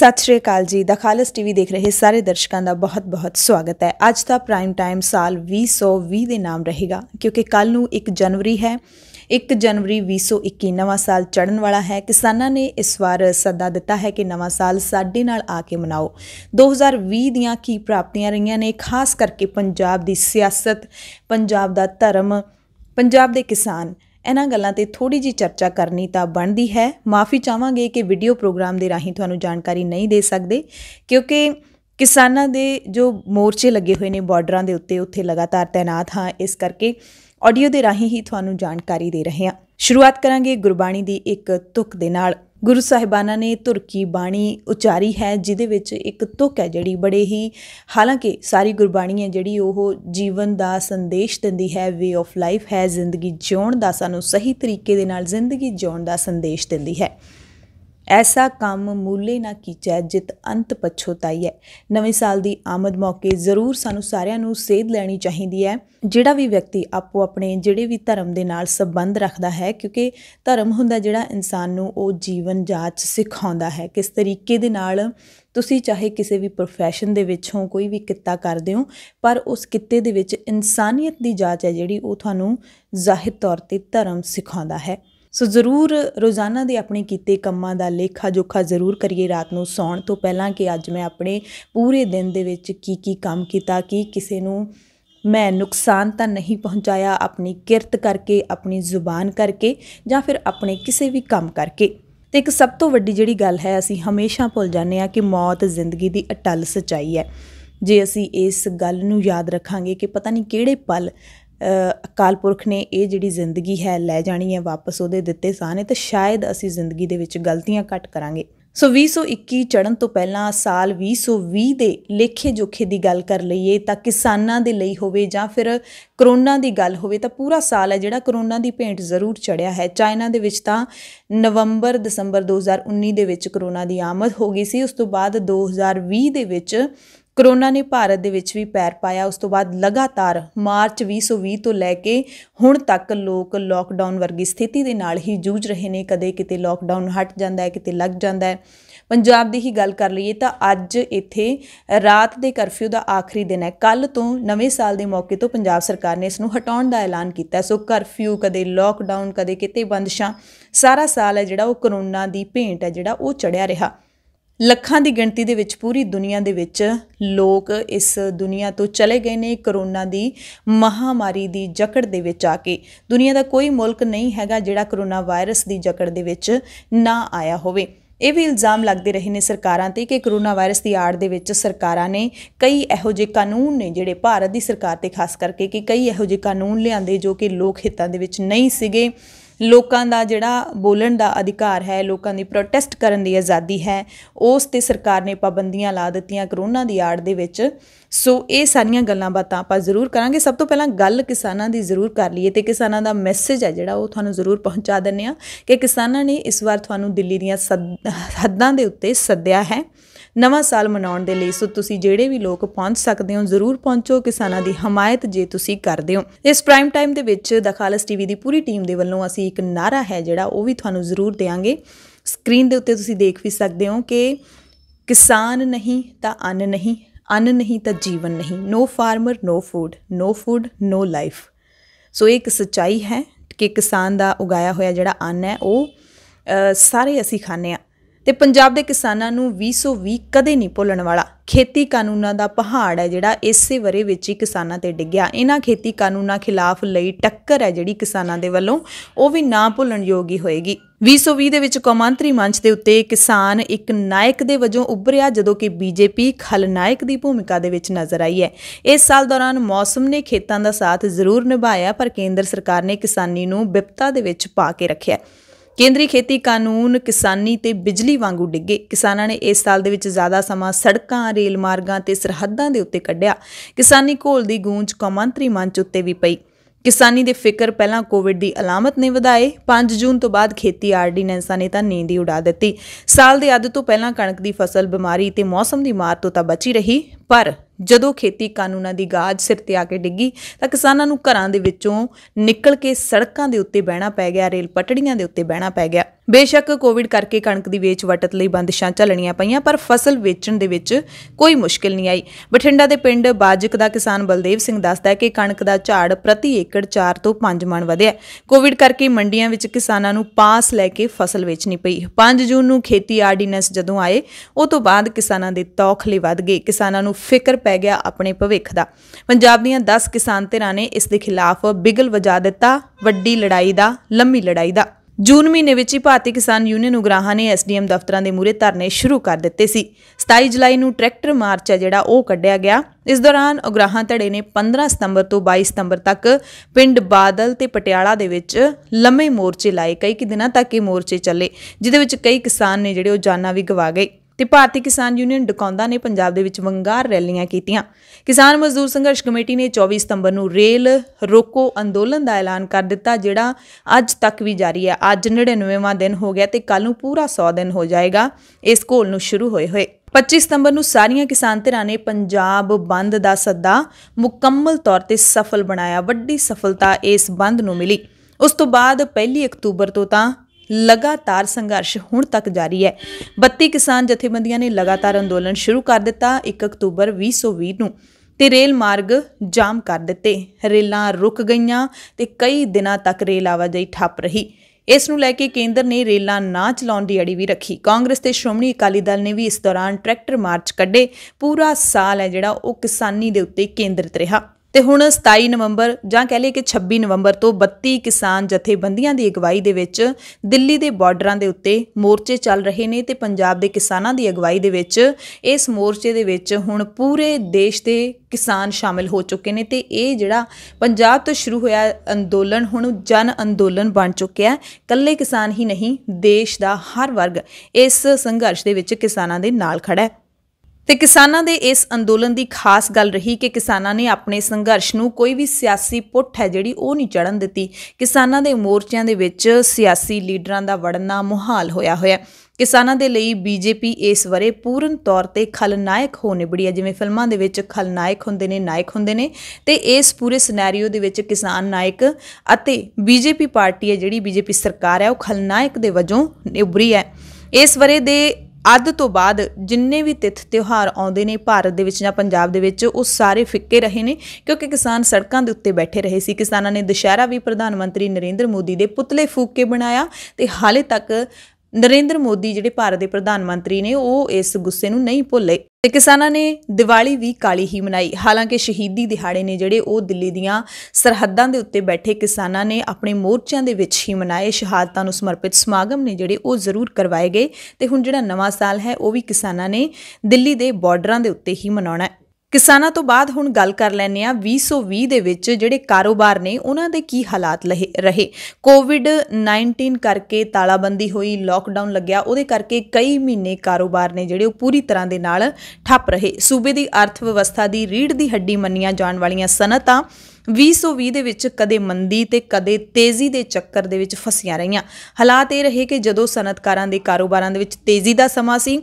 ਸਤਿ ਸ਼੍ਰੀ ਅਕਾਲ ਜੀ ਦਾ ਖਾਲਸ ਟੀਵੀ ਦੇਖ ਰਹੇ ਸਾਰੇ ਦਰਸ਼ਕਾਂ ਦਾ ਬਹੁਤ-ਬਹੁਤ ਸਵਾਗਤ ਹੈ ਅੱਜ ਦਾ ਪ੍ਰਾਈਮ ਟਾਈਮ ਸਾਲ 2020 ਦੇ ਨਾਮ ਰਹੇਗਾ ਕਿਉਂਕਿ ਕੱਲ ਨੂੰ 1 ਜਨਵਰੀ ਹੈ 1 ਜਨਵਰੀ 2021 ਨਵਾਂ ਸਾਲ ਚੜਨ ਵਾਲਾ ਹੈ ਕਿਸਾਨਾਂ ਨੇ ਇਸ ਵਾਰ ਸੱਦਾ ਦਿੱਤਾ ਹੈ ਕਿ ਨਵਾਂ ਸਾਲ ਸਾਡੇ ਨਾਲ ਆ ਕੇ ਮਨਾਓ 2020 ਦੀਆਂ ਕੀ ਪ੍ਰਾਪਤੀਆਂ ਰਹੀਆਂ ਨੇ ਖਾਸ ਕਰਕੇ ਪੰਜਾਬ ਦੀ ਸਿਆਸਤ ਪੰਜਾਬ ਦਾ ਧਰਮ ਪੰਜਾਬ ਦੇ ਕਿਸਾਨ ਇਹਨਾਂ ਗੱਲਾਂ ਤੇ ਥੋੜੀ ਜੀ ਚਰਚਾ ਕਰਨੀ ਤਾਂ ਬਣਦੀ ਹੈ ਮਾਫੀ ਚਾਹਾਂਗੇ ਕਿ ਵੀਡੀਓ ਪ੍ਰੋਗਰਾਮ ਦੇ ਰਾਹੀਂ ਤੁਹਾਨੂੰ ਜਾਣਕਾਰੀ ਨਹੀਂ ਦੇ ਸਕਦੇ ਕਿਉਂਕਿ ਕਿਸਾਨਾਂ ਦੇ ਜੋ ਮੋਰਚੇ ਲੱਗੇ ਹੋਏ ਨੇ ਬਾਰਡਰਾਂ ਦੇ ਉੱਤੇ ਉੱਥੇ ਲਗਾਤਾਰ ਤੈਨਾਤ ਹਾਂ ਇਸ ਕਰਕੇ ਆਡੀਓ ਦੇ ਰਾਹੀਂ ਹੀ ਤੁਹਾਨੂੰ ਜਾਣਕਾਰੀ ਦੇ ਰਹੇ ਹਾਂ ਸ਼ੁਰੂਆਤ ਕਰਾਂਗੇ ਗੁਰਬਾਣੀ ਦੀ ਇੱਕ ਤੁਕ ਦੇ ਨਾਲ ਗੁਰੂ ਸਾਹਿਬਾਨਾਂ ਨੇ ਤੁਰਕੀ ਬਾਣੀ ਉਚਾਰੀ ਹੈ ਜਿਹਦੇ ਵਿੱਚ ਇੱਕ ਤੁਕ ਹੈ ਜਿਹੜੀ ਬੜੇ ਹੀ ਹਾਲਾਂਕਿ ਸਾਰੀ ਗੁਰਬਾਣੀ ਹੈ ਜਿਹੜੀ ਉਹ ਜੀਵਨ ਦਾ ਸੰਦੇਸ਼ ਦਿੰਦੀ ਹੈ ਵੇ ਆਫ ਲਾਈਫ ਹੈ ਜ਼ਿੰਦਗੀ ਜਿਉਣ ਦਾ ਸਾਨੂੰ ਸਹੀ ਤਰੀਕੇ ਦੇ ਨਾਲ ਜ਼ਿੰਦਗੀ ਜਿਉਣ ਦਾ ਸੰਦੇਸ਼ ਦਿੰਦੀ ਹੈ ਐਸਾ ਕੰਮ ਮੂਲੇ ਨਾ ਕੀਚੈ ਜਿਤ ਅੰਤ ਪਛੋਤਾਈਐ ਨਵੇਂ ਸਾਲ ਦੀ ਆਮਦ ਮੌਕੇ ਜ਼ਰੂਰ ਸਾਨੂੰ ਸਾਰਿਆਂ ਨੂੰ ਸੇਧ ਲੈਣੀ ਚਾਹੀਦੀ ਹੈ ਜਿਹੜਾ ਵੀ ਵਿਅਕਤੀ ਆਪੋ ਆਪਣੇ ਜਿਹੜੇ ਵੀ ਧਰਮ ਦੇ ਨਾਲ ਸੰਬੰਧ ਰੱਖਦਾ ਹੈ ਕਿਉਂਕਿ ਧਰਮ ਹੁੰਦਾ ਜਿਹੜਾ ਇਨਸਾਨ ਨੂੰ ਉਹ ਜੀਵਨ ਜਾਚ ਸਿਖਾਉਂਦਾ ਹੈ ਕਿਸ ਤਰੀਕੇ ਦੇ ਨਾਲ ਤੁਸੀਂ ਚਾਹੇ ਕਿਸੇ ਵੀ profession ਦੇ ਵਿੱਚ ਹੋ ਕੋਈ ਵੀ ਕਿੱਤਾ ਕਰਦੇ ਹੋ ਪਰ ਉਸ ਕਿੱਤੇ ਦੇ ਵਿੱਚ ਇਨਸਾਨੀਅਤ ਦੀ ਜਾਚ ਹੈ ਜਿਹੜੀ ਉਹ ਤੁਹਾਨੂੰ ਜ਼ਾਹਿਰ ਤੌਰ ਤੇ ਧਰਮ ਸਿਖਾਉਂਦਾ ਹੈ ਸੋ ਜ਼ਰੂਰ ਰੋਜ਼ਾਨਾ ਦੇ ਆਪਣੇ ਕੀਤੇ ਕੰਮਾਂ ਦਾ ਲੇਖਾ ਜੋਖਾ ਜ਼ਰੂਰ ਕਰੀਏ ਰਾਤ ਨੂੰ ਸੌਣ ਤੋਂ ਪਹਿਲਾਂ ਕਿ ਅੱਜ ਮੈਂ ਆਪਣੇ ਪੂਰੇ ਦਿਨ ਦੇ ਵਿੱਚ ਕੀ ਕੀ ਕੰਮ ਕੀਤਾ ਕੀ ਕਿਸੇ ਨੂੰ ਮੈਂ ਨੁਕਸਾਨ ਤਾਂ ਨਹੀਂ ਪਹੁੰਚਾਇਆ ਆਪਣੀ ਕਿਰਤ ਕਰਕੇ ਆਪਣੀ ਜ਼ੁਬਾਨ ਕਰਕੇ ਜਾਂ ਫਿਰ ਆਪਣੇ ਕਿਸੇ ਵੀ ਕੰਮ ਕਰਕੇ ਤੇ ਇੱਕ ਸਭ ਤੋਂ ਵੱਡੀ ਜਿਹੜੀ ਗੱਲ ਹੈ ਅਸੀਂ ਹਮੇਸ਼ਾ ਭੁੱਲ ਜਾਂਦੇ ਆ ਕਿ ਮੌਤ ਜ਼ਿੰਦਗੀ ਦੀ ਅਟਲ ਸਚਾਈ ਹੈ ਜੇ ਅਸੀਂ ਇਸ ਗੱਲ ਨੂੰ ਯਾਦ ਰੱਖਾਂਗੇ ਕਿ ਪਤਾ ਨਹੀਂ ਕਿਹੜੇ ਪਲ ਅਕਾਲ ਪੁਰਖ ਨੇ ਇਹ ਜਿਹੜੀ ਜ਼ਿੰਦਗੀ ਹੈ ਲੈ ਜਾਣੀ ਹੈ ਵਾਪਸ ਉਹਦੇ ਦਿੱਤੇ ਸਾਨੇ ਤਾਂ ਸ਼ਾਇਦ ਅਸੀਂ ਜ਼ਿੰਦਗੀ ਦੇ ਵਿੱਚ ਗਲਤੀਆਂ ਘੱਟ ਕਰਾਂਗੇ ਸੋ 2021 ਚੜਨ ਤੋਂ ਪਹਿਲਾਂ ਸਾਲ 2020 ਦੇ ਲੇਖੇ ਜੋਖੇ ਦੀ ਗੱਲ ਕਰ ਲਈਏ ਤਾਂ ਕਿਸਾਨਾਂ ਦੇ ਲਈ ਹੋਵੇ ਜਾਂ ਫਿਰ ਕਰੋਨਾ ਦੀ ਗੱਲ ਹੋਵੇ ਤਾਂ ਪੂਰਾ ਸਾਲ ਹੈ ਜਿਹੜਾ ਕਰੋਨਾ ਦੀ ਭੇਂਟ ਜ਼ਰੂਰ ਚੜਿਆ ਹੈ ਚਾਈਨਾ ਦੇ ਵਿੱਚ ਤਾਂ ਨਵੰਬਰ ਦਸੰਬਰ 2019 ਦੇ ਵਿੱਚ ਕਰੋਨਾ ਦੀ ਆਮਦ ਹੋ ਗਈ ਸੀ ਉਸ ਤੋਂ ਬਾਅਦ 2020 ਦੇ ਵਿੱਚ ਕਰੋਨਾ ਨੇ ਭਾਰਤ ਦੇ ਵਿੱਚ ਵੀ ਪੈਰ ਪਾਇਆ ਉਸ ਤੋਂ ਬਾਅਦ ਲਗਾਤਾਰ ਮਾਰਚ 2020 ਤੋਂ ਲੈ ਕੇ ਹੁਣ ਤੱਕ ਲੋਕ ਲੋਕਡਾਊਨ ਵਰਗੀ ਸਥਿਤੀ ਦੇ ਨਾਲ ਹੀ ਜੂਝ ਰਹੇ ਨੇ ਕਦੇ ਕਿਤੇ ਲੋਕਡਾਊਨ ਹਟ ਜਾਂਦਾ ਹੈ ਕਿਤੇ ਲੱਗ ਜਾਂਦਾ ਹੈ ਪੰਜਾਬ ਦੀ ਹੀ ਗੱਲ ਕਰ ਲਈਏ ਤਾਂ ਅੱਜ ਇੱਥੇ ਰਾਤ ਦੇ ਕਰਫਿਊ ਦਾ ਆਖਰੀ ਦਿਨ ਹੈ ਕੱਲ ਤੋਂ ਨਵੇਂ ਸਾਲ ਦੇ ਮੌਕੇ ਤੋਂ ਪੰਜਾਬ ਸਰਕਾਰ ਨੇ ਇਸ ਨੂੰ ਹਟਾਉਣ ਦਾ ਐਲਾਨ ਕੀਤਾ ਸੋ ਕਰਫਿਊ ਕਦੇ ਲੋਕਡਾਊਨ ਕਦੇ ਕਿਤੇ ਬੰਦਸ਼ਾਂ ਸਾਰਾ ਸਾਲ ਹੈ ਜਿਹੜਾ ਉਹ ਕਰੋਨਾ ਦੀ ਭੇਂਟ ਹੈ ਜਿਹੜਾ ਉਹ ਚੜਿਆ ਰਿਹਾ ਲੱਖਾਂ ਦੀ ਗਿਣਤੀ ਦੇ ਵਿੱਚ ਪੂਰੀ ਦੁਨੀਆ ਦੇ ਵਿੱਚ ਲੋਕ ਇਸ ਦੁਨੀਆ ਤੋਂ ਚਲੇ ਗਏ ਨੇ ਕਰੋਨਾ ਦੀ ਮਹਾਮਾਰੀ ਦੀ ਜਕੜ ਦੇ ਵਿੱਚ ਆ ਕੇ ਦੁਨੀਆ ਦਾ ਕੋਈ ਮੁਲਕ ਨਹੀਂ ਹੈਗਾ ਜਿਹੜਾ ਕਰੋਨਾ ਵਾਇਰਸ ਦੀ ਜਕੜ ਦੇ ਵਿੱਚ ਨਾ ਆਇਆ ਹੋਵੇ ਇਹ ਵੀ ਇਲਜ਼ਾਮ ਲੱਗਦੇ ਰਹੇ ਨੇ ਸਰਕਾਰਾਂ ਤੇ ਕਿ ਕਰੋਨਾ ਵਾਇਰਸ ਦੀ ਆੜ ਦੇ ਵਿੱਚ ਸਰਕਾਰਾਂ ਨੇ ਕਈ ਇਹੋ ਜਿਹੇ ਕਾਨੂੰਨ ਨੇ ਜਿਹੜੇ ਭਾਰਤ ਦੀ ਸਰਕਾਰ ਤੇ ਖਾਸ ਕਰਕੇ ਕਿ ਕਈ ਇਹੋ ਜਿਹੇ ਕਾਨੂੰਨ ਲਿਆਂਦੇ ਜੋ ਕਿ ਲੋਕ ਹਿੱਤਾਂ ਦੇ ਵਿੱਚ ਨਹੀਂ ਸੀਗੇ ਲੋਕਾਂ ਦਾ ਜਿਹੜਾ ਬੋਲਣ ਦਾ ਅਧਿਕਾਰ ਹੈ ਲੋਕਾਂ ਦੀ ਪ੍ਰੋਟੈਸਟ ਕਰਨ ਦੀ ਆਜ਼ਾਦੀ ਹੈ ਉਸ ਤੇ ਸਰਕਾਰ ਨੇ ਪਾਬੰਦੀਆਂ ਲਾ ਦਿੱਤੀਆਂ ਕਰੋਨਾ ਦੀ ਆੜ ਦੇ ਵਿੱਚ ਸੋ ਇਹ ਸਾਰੀਆਂ ਗੱਲਾਂ ਬਾਤਾਂ ਆਪਾਂ ਜ਼ਰੂਰ ਕਰਾਂਗੇ ਸਭ ਤੋਂ ਪਹਿਲਾਂ ਗੱਲ ਕਿਸਾਨਾਂ ਦੀ ਜ਼ਰੂਰ ਕਰ ਲਈਏ ਤੇ ਕਿਸਾਨਾਂ ਦਾ ਮੈਸੇਜ ਹੈ ਜਿਹੜਾ ਉਹ ਤੁਹਾਨੂੰ ਜ਼ਰੂਰ ਪਹੁੰਚਾ ਦਿੰਨੇ ਆ ਕਿ ਕਿਸਾਨਾਂ ਨੇ ਇਸ ਵਾਰ ਤੁਹਾਨੂੰ ਦਿੱਲੀ ਦੀਆਂ ਹੱਦਾਂ ਦੇ ਉੱਤੇ ਸੱਦਿਆ ਹੈ ਨਵਾਂ ਸਾਲ ਮਨਾਉਣ ਦੇ ਲਈ ਸੋ ਤੁਸੀਂ ਜਿਹੜੇ ਵੀ ਲੋਕ ਪਹੁੰਚ ਸਕਦੇ ਹੋ ਜ਼ਰੂਰ ਪਹੁੰਚੋ ਕਿਸਾਨਾਂ ਦੀ ਹਮਾਇਤ ਜੇ ਤੁਸੀਂ ਕਰਦੇ ਹੋ ਇਸ ਪ੍ਰਾਈਮ ਟਾਈਮ ਦੇ ਵਿੱਚ ਦਖਾਲਸ ਟੀਵੀ ਦੀ ਪੂਰੀ ਟੀਮ ਦੇ ਵੱਲੋਂ ਅਸੀਂ ਇੱਕ ਨਾਰਾ ਹੈ ਜਿਹੜਾ ਉਹ ਵੀ ਤੁਹਾਨੂੰ ਜ਼ਰੂਰ ਦੇਵਾਂਗੇ ਸਕਰੀਨ ਦੇ ਉੱਤੇ ਤੁਸੀਂ ਦੇਖ ਵੀ ਸਕਦੇ ਹੋ ਕਿ ਕਿਸਾਨ ਨਹੀਂ ਤਾਂ ਅੰਨ ਨਹੀਂ ਅੰਨ ਨਹੀਂ ਤਾਂ ਜੀਵਨ ਨਹੀਂ no farmer no food no food no life ਸੋ ਇਹ ਇੱਕ ਸਚਾਈ ਹੈ ਕਿ ਕਿਸਾਨ ਦਾ ਉਗਾਇਆ ਹੋਇਆ ਜਿਹੜਾ ਅੰਨ ਹੈ ਉਹ ਸਾਰੇ ਅਸੀਂ ਖਾਂਦੇ ਆ ਤੇ ਪੰਜਾਬ ਦੇ ਕਿਸਾਨਾਂ ਨੂੰ 2020 ਕਦੇ ਨਹੀਂ ਭੁੱਲਣ ਵਾਲਾ ਖੇਤੀ ਕਾਨੂੰਨਾਂ ਦਾ ਪਹਾੜ ਹੈ ਜਿਹੜਾ ਇਸੇ ਵਰੇ ਵਿੱਚ ਹੀ ਕਿਸਾਨਾਂ ਤੇ ਡਿੱਗਿਆ ਇਹਨਾਂ ਖੇਤੀ ਕਾਨੂੰਨਾਂ ਖਿਲਾਫ ਲਈ ਟੱਕਰ ਹੈ ਜਿਹੜੀ ਕਿਸਾਨਾਂ ਦੇ ਵੱਲੋਂ ਉਹ ਵੀ ਨਾ ਭੁੱਲਣ ਯੋਗੀ ਹੋਏਗੀ 2020 ਦੇ ਵਿੱਚ ਕੌਮਾਂਤਰੀ ਮੰਚ ਦੇ ਉੱਤੇ ਕਿਸਾਨ ਇੱਕ ਨਾਇਕ ਦੇ ਵਜੋਂ ਉੱਭਰਿਆ ਜਦੋਂ ਕਿ ਬੀਜੇਪੀ ਖਲਨਾਇਕ ਦੀ ਭੂਮਿਕਾ ਦੇ ਵਿੱਚ ਨਜ਼ਰ ਆਈ ਹੈ ਇਸ ਸਾਲ ਦੌਰਾਨ ਮੌਸਮ ਨੇ ਖੇਤਾਂ ਦਾ ਸਾਥ ਜ਼ਰੂਰ ਨਿਭਾਇਆ ਪਰ ਕੇਂਦਰ ਸਰਕਾਰ ਨੇ ਕਿਸਾਨੀ ਨੂੰ ਵਿਪਤਾ ਦੇ ਵਿੱਚ ਪਾ ਕੇ ਰੱਖਿਆ ਕੇਂਦਰੀ ਖੇਤੀ ਕਾਨੂੰਨ ਕਿਸਾਨੀ ਤੇ ਬਿਜਲੀ ਵਾਂਗੂ ਡਿੱਗੇ ਕਿਸਾਨਾਂ ਨੇ ਇਸ ਸਾਲ ਦੇ ਵਿੱਚ ਜ਼ਿਆਦਾ ਸਮਾਂ ਸੜਕਾਂ ਰੇਲ ਮਾਰਗਾਂ ਤੇ ਸਰਹੱਦਾਂ ਦੇ ਉੱਤੇ ਕੱਢਿਆ ਕਿਸਾਨੀ ਘੋਲ ਦੀ ਗੂੰਜ ਕੌਮਾਂਤਰੀ ਮੰਚ ਉੱਤੇ ਵੀ ਪਈ ਕਿਸਾਨੀ ਦੇ ਫਿਕਰ ਪਹਿਲਾਂ ਕੋਵਿਡ ਦੀ ਅਲਾਮਤ ਨੇ ਵਧਾਏ 5 ਜੂਨ ਤੋਂ ਬਾਅਦ ਖੇਤੀ ਆਰਡੀਨੈਂਸਾਂ ਨੇ ਤਾਂ ਨੀਂਦ ਹੀ ਉਡਾ ਦਿੱਤੀ ਸਾਲ ਦੇ ਅੱਧ ਤੋਂ ਪਹਿਲਾਂ ਕਣਕ ਦੀ ਫਸਲ ਬਿਮਾਰੀ ਤੇ ਮੌਸਮ ਦੀ ਮਾਰ ਤੋਂ ਤਾਂ ਬਚੀ ਰਹੀ ਪਰ ਜਦੋਂ ਖੇਤੀ ਕਾਨੂੰਨਾਂ ਦੀ ਗਾਜ ਸਿਰ ਤੇ ਆ ਕੇ ਡਿੱਗੀ ਤਾਂ ਕਿਸਾਨਾਂ ਨੂੰ ਘਰਾਂ ਦੇ ਵਿੱਚੋਂ ਨਿਕਲ ਕੇ ਸੜਕਾਂ ਦੇ ਉੱਤੇ ਬਹਿਣਾ ਪੈ ਗਿਆ ਰੇਲ ਪਟੜੀਆਂ ਦੇ ਉੱਤੇ ਬਹਿਣਾ ਪੈ ਗਿਆ ਬੇਸ਼ੱਕ ਕੋਵਿਡ ਕਰਕੇ ਕਣਕ ਦੀ ਵੇਚ ਵਟਤ ਲਈ ਬੰਦਸ਼ਾਂ ਚੱਲਣੀਆਂ ਪਈਆਂ ਪਰ ਫਸਲ ਵੇਚਣ ਦੇ ਵਿੱਚ ਕੋਈ ਮੁਸ਼ਕਲ ਨਹੀਂ ਆਈ ਬਠਿੰਡਾ ਦੇ ਪਿੰਡ ਬਾਜਕ ਦਾ ਕਿਸਾਨ ਬਲਦੇਵ ਸਿੰਘ ਦੱਸਦਾ ਹੈ ਕਿ ਕਣਕ ਦਾ ਝਾੜ ਪ੍ਰਤੀ ਏਕੜ 4 ਤੋਂ 5 ਮਣ ਵਧਿਆ ਕੋਵਿਡ ਕਰਕੇ ਮੰਡੀਆਂ ਵਿੱਚ ਕਿਸਾਨਾਂ ਨੂੰ ਪਾਸ ਲੈ ਕੇ ਫਸਲ ਵੇਚਣੀ ਪਈ 5 ਜੂਨ ਨੂੰ ਖੇਤੀ ਆਰਡੀਨੈਂਸ ਜਦੋਂ ਆਏ ਉਹ ਤੋਂ ਬਾਅਦ ਕਿਸਾਨਾਂ ਦੇ ਤੌਖਲੇ ਵੱਧ ਗਏ ਕਿਸਾਨਾਂ ਨੂੰ ਫਿਕਰ ਪੈ ਗਿਆ ਆਪਣੇ ਭਵਿੱਖ ਦਾ ਪੰਜਾਬ ਦੀਆਂ 10 ਕਿਸਾਨ ਧਿਰਾਂ ਨੇ ਇਸ ਦੇ ਖਿਲਾਫ ਬਿਗਲ ਵਜਾ ਦਿੱਤਾ ਵੱਡੀ ਲੜਾਈ ਦਾ ਲੰਮੀ ਲੜਾਈ ਦਾ ਜੂਨ ਮਹੀਨੇ ਵਿੱਚ ਹੀ ਭਾਰਤੀ ਕਿਸਾਨ ਯੂਨੀਅਨ ਉਗਰਾਹਾਂ ਨੇ ਐਸਡੀਐਮ ਦਫ਼ਤਰਾਂ ਦੇ ਮੂਹਰੇ ਧਰਨੇ ਸ਼ੁਰੂ ਕਰ ਦਿੱਤੇ ਸੀ 27 ਜੁਲਾਈ ਨੂੰ ਟਰੈਕਟਰ ਮਾਰਚ ਹੈ ਜਿਹੜਾ ਉਹ ਕੱਢਿਆ ਗਿਆ ਇਸ ਦੌਰਾਨ ਉਗਰਾਹਾਂ ਧੜੇ ਨੇ 15 ਸਤੰਬਰ ਤੋਂ 22 ਸਤੰਬਰ ਤੱਕ ਪਿੰਡ ਬਾਦਲ ਤੇ ਪਟਿਆਲਾ ਦੇ ਵਿੱਚ ਲੰਮੇ ਮੋਰਚੇ ਲਾਏ ਕਈ ਕਿ ਦਿਨਾਂ ਤੱਕ ਇਹ ਮੋਰਚੇ ਚੱਲੇ ਜਿਦੇ ਵਿੱਚ ਕਈ ਕਿਸਾਨ ਨੇ ਜਿਹੜੇ ਉਹ ਜਾਨਾਂ ਵੀ ਗਵਾ ਗਏ ਤੇ ਭਾਰਤੀ ਕਿਸਾਨ ਯੂਨੀਅਨ ਡਕੌਂਦਾ ਨੇ ਪੰਜਾਬ ਦੇ ਵਿੱਚ ਵੰਗਾਰ ਰੈਲੀਆਂ ਕੀਤੀਆਂ ਕਿਸਾਨ ਮਜ਼ਦੂਰ ਸੰਘਰਸ਼ ਕਮੇਟੀ ਨੇ 24 ਸਤੰਬਰ ਨੂੰ ਰੇਲ ਰੋਕੋ ਅੰਦੋਲਨ ਦਾ ਐਲਾਨ ਕਰ ਦਿੱਤਾ ਜਿਹੜਾ ਅੱਜ ਤੱਕ ਵੀ ਜਾਰੀ ਹੈ ਅੱਜ 99ਵਾਂ ਦਿਨ ਹੋ ਗਿਆ ਤੇ ਕੱਲ ਨੂੰ ਪੂਰਾ 100 ਦਿਨ ਹੋ ਜਾਏਗਾ ਇਸ ਘੋਲ ਨੂੰ ਸ਼ੁਰੂ ਹੋਏ ਹੋਏ 25 ਸਤੰਬਰ ਨੂੰ ਸਾਰੀਆਂ ਕਿਸਾਨ ਧਿਰਾਂ ਨੇ ਪੰਜਾਬ ਬੰਦ ਦਾ ਸੱਦਾ ਮੁਕੰਮਲ ਤੌਰ ਤੇ ਸਫਲ ਬਣਾਇਆ ਵੱਡੀ ਸਫਲਤਾ ਇਸ ਬੰਦ ਨੂੰ ਮਿਲੀ ਉਸ ਤੋਂ ਬਾਅਦ 1 ਅਕਤੂਬਰ ਤੋਂ ਤਾਂ ਲਗਾਤਾਰ ਸੰਘਰਸ਼ ਹੁਣ ਤੱਕ ਜਾਰੀ ਹੈ 32 ਕਿਸਾਨ ਜਥੇਬੰਦੀਆਂ ਨੇ ਲਗਾਤਾਰ ਅੰਦੋਲਨ ਸ਼ੁਰੂ ਕਰ ਦਿੱਤਾ 1 ਅਕਤੂਬਰ 2020 ਨੂੰ ਤੇ ਰੇਲ ਮਾਰਗ ਜਾਮ ਕਰ ਦਿੱਤੇ ਰੇਲਾਂ ਰੁਕ ਗਈਆਂ ਤੇ ਕਈ ਦਿਨਾਂ ਤੱਕ ਰੇਲ ਆਵਾਜਾਈ ਠੱਪ ਰਹੀ ਇਸ ਨੂੰ ਲੈ ਕੇ ਕੇਂਦਰ ਨੇ ਰੇਲਾਂ ਨਾ ਚਲਾਉਣ ਦੀ ਅੜੀ ਵੀ ਰੱਖੀ ਕਾਂਗਰਸ ਤੇ ਸ਼੍ਰੋਮਣੀ ਅਕਾਲੀ ਦਲ ਨੇ ਵੀ ਇਸ ਦੌਰਾਨ ਟਰੈਕਟਰ ਮਾਰਚ ਕੱਢੇ ਪੂਰਾ ਸਾਲ ਹੈ ਜਿਹੜਾ ਉਹ ਕਿਸਾਨੀ ਦੇ ਉੱਤੇ ਕੇਂਦਰਿਤ ਰਿਹਾ ਤੇ ਹੁਣ 27 ਨਵੰਬਰ ਜਾਂ ਕਹਿ ਲਈਏ ਕਿ 26 ਨਵੰਬਰ ਤੋਂ 32 ਕਿਸਾਨ ਜਥੇਬੰਦੀਆਂ ਦੀ ਅਗਵਾਈ ਦੇ ਵਿੱਚ ਦਿੱਲੀ ਦੇ ਬਾਰਡਰਾਂ ਦੇ ਉੱਤੇ ਮੋਰਚੇ ਚੱਲ ਰਹੇ ਨੇ ਤੇ ਪੰਜਾਬ ਦੇ ਕਿਸਾਨਾਂ ਦੀ ਅਗਵਾਈ ਦੇ ਵਿੱਚ ਇਸ ਮੋਰਚੇ ਦੇ ਵਿੱਚ ਹੁਣ ਪੂਰੇ ਦੇਸ਼ ਦੇ ਕਿਸਾਨ ਸ਼ਾਮਿਲ ਹੋ ਚੁੱਕੇ ਨੇ ਤੇ ਇਹ ਜਿਹੜਾ ਪੰਜਾਬ ਤੋਂ ਸ਼ੁਰੂ ਹੋਇਆ ਅੰਦੋਲਨ ਹੁਣ ਜਨ ਅੰਦੋਲਨ ਬਣ ਚੁੱਕਿਆ ਹੈ ਕੱਲੇ ਕਿਸਾਨ ਹੀ ਨਹੀਂ ਦੇਸ਼ ਦਾ ਹਰ ਵਰਗ ਇਸ ਸੰਘਰਸ਼ ਦੇ ਵਿੱਚ ਕਿਸਾਨਾਂ ਦੇ ਨਾਲ ਖੜਾ ਹੈ ਤੇ ਕਿਸਾਨਾਂ ਦੇ ਇਸ ਅੰਦੋਲਨ ਦੀ ਖਾਸ ਗੱਲ ਰਹੀ ਕਿ ਕਿਸਾਨਾਂ ਨੇ ਆਪਣੇ ਸੰਘਰਸ਼ ਨੂੰ ਕੋਈ ਵੀ ਸਿਆਸੀ ਪੁੱਠ ਹੈ ਜਿਹੜੀ ਉਹ ਨਹੀਂ ਚੜਨ ਦਿੱਤੀ ਕਿਸਾਨਾਂ ਦੇ ਮੋਰਚਿਆਂ ਦੇ ਵਿੱਚ ਸਿਆਸੀ ਲੀਡਰਾਂ ਦਾ ਵੜਨਾ ਮੁਹਾਲ ਹੋਇਆ ਹੋਇਆ ਕਿਸਾਨਾਂ ਦੇ ਲਈ ਬੀਜੇਪੀ ਇਸ ਵਰੇ ਪੂਰਨ ਤੌਰ ਤੇ ਖਲਨਾਇਕ ਹੋ ਨਿਬੜੀ ਹੈ ਜਿਵੇਂ ਫਿਲਮਾਂ ਦੇ ਵਿੱਚ ਖਲਨਾਇਕ ਹੁੰਦੇ ਨੇ ਨਾਇਕ ਹੁੰਦੇ ਨੇ ਤੇ ਇਸ ਪੂਰੇ ਸਿਨੈਰੀਓ ਦੇ ਵਿੱਚ ਕਿਸਾਨ ਨਾਇਕ ਅਤੇ ਬੀਜੇਪੀ ਪਾਰਟੀ ਹੈ ਜਿਹੜੀ ਬੀਜੇਪੀ ਸਰਕਾਰ ਹੈ ਉਹ ਖਲਨਾਇਕ ਦੇ ਵਜੋਂ ਨਿਬੜੀ ਹੈ ਇਸ ਵਰੇ ਦੇ ਅੱਧ ਤੋਂ ਬਾਅਦ ਜਿੰਨੇ ਵੀ ਤਿੱਥ ਤਿਉਹਾਰ ਆਉਂਦੇ ਨੇ ਭਾਰਤ ਦੇ ਵਿੱਚ ਜਾਂ ਪੰਜਾਬ ਦੇ ਵਿੱਚ ਉਹ ਸਾਰੇ ਫਿੱਕੇ ਰਹੇ ਨੇ ਕਿਉਂਕਿ ਕਿਸਾਨ ਸੜਕਾਂ ਦੇ ਉੱਤੇ ਬੈਠੇ ਰਹੇ ਸੀ ਕਿਸਾਨਾਂ ਨੇ ਦੁਸ਼ਹਿਰਾ ਵੀ ਪ੍ਰਧਾਨ ਮੰਤਰੀ ਨਰਿੰਦਰ ਮੋਦੀ ਦੇ ਪੁਤਲੇ ਫੂਕ ਕੇ ਬਣਾਇਆ ਤੇ ਹਾਲੇ ਤੱਕ ਨਰਿੰਦਰ ਮੋਦੀ ਜਿਹੜੇ ਭਾਰਤ ਦੇ ਪ੍ਰਧਾਨ ਮੰਤਰੀ ਨੇ ਉਹ ਇਸ ਗੁੱਸੇ ਨੂੰ ਨਹੀਂ ਭੁੱਲੇ ਤੇ ਕਿਸਾਨਾਂ ਨੇ ਦੀਵਾਲੀ ਵੀ ਕਾਲੀ ਹੀ ਮਨਾਈ ਹਾਲਾਂਕਿ ਸ਼ਹੀਦੀ ਦਿਹਾੜੇ ਨੇ ਜਿਹੜੇ ਉਹ ਦਿੱਲੀ ਦੀਆਂ ਸਰਹੱਦਾਂ ਦੇ ਉੱਤੇ ਬੈਠੇ ਕਿਸਾਨਾਂ ਨੇ ਆਪਣੇ ਮੋਰਚਿਆਂ ਦੇ ਵਿੱਚ ਹੀ ਮਨਾਏ ਸ਼ਹਾਦਤਾਂ ਨੂੰ ਸਮਰਪਿਤ ਸਮਾਗਮ ਨੇ ਜਿਹੜੇ ਉਹ ਜ਼ਰੂਰ ਕਰਵਾਏ ਗਏ ਤੇ ਹੁਣ ਜਿਹੜਾ ਨਵਾਂ ਸਾਲ ਹੈ ਉਹ ਵੀ ਕਿਸਾਨਾਂ ਨੇ ਦਿੱਲੀ ਦੇ ਬਾਰਡਰਾਂ ਦੇ ਉੱਤੇ ਹੀ ਮਨਾਉਣਾ ਹੈ ਕਿਸਾਨਾਂ ਤੋਂ ਬਾਅਦ ਹੁਣ ਗੱਲ ਕਰ ਲੈਨੇ ਆ 2020 ਦੇ ਵਿੱਚ ਜਿਹੜੇ ਕਾਰੋਬਾਰ ਨੇ ਉਹਨਾਂ ਦੇ ਕੀ ਹਾਲਾਤ ਰਹੇ ਕੋਵਿਡ 19 ਕਰਕੇ ਤਾਲਾਬੰਦੀ ਹੋਈ ਲਾਕਡਾਊਨ ਲੱਗਿਆ ਉਹਦੇ ਕਰਕੇ ਕਈ ਮਹੀਨੇ ਕਾਰੋਬਾਰ ਨੇ ਜਿਹੜੇ ਉਹ ਪੂਰੀ ਤਰ੍ਹਾਂ ਦੇ ਨਾਲ ਠੱਪ ਰਹੇ ਸੂਬੇ ਦੀ ਅਰਥ ਵਿਵਸਥਾ ਦੀ ਰੀੜ ਦੀ ਹੱਡੀ ਮੰਨੀਆਂ ਜਾਣ ਵਾਲੀਆਂ ਸਨਅਤਾਂ 2020 ਦੇ ਵਿੱਚ ਕਦੇ ਮੰਦੀ ਤੇ ਕਦੇ ਤੇਜ਼ੀ ਦੇ ਚੱਕਰ ਦੇ ਵਿੱਚ ਫਸੀਆਂ ਰਹੀਆਂ ਹਾਲਾਤ ਇਹ ਰਹੇ ਕਿ ਜਦੋਂ ਸਨਅਤਕਾਰਾਂ ਦੇ ਕਾਰੋਬਾਰਾਂ ਦੇ ਵਿੱਚ ਤੇਜ਼ੀ ਦਾ ਸਮਾਂ ਸੀ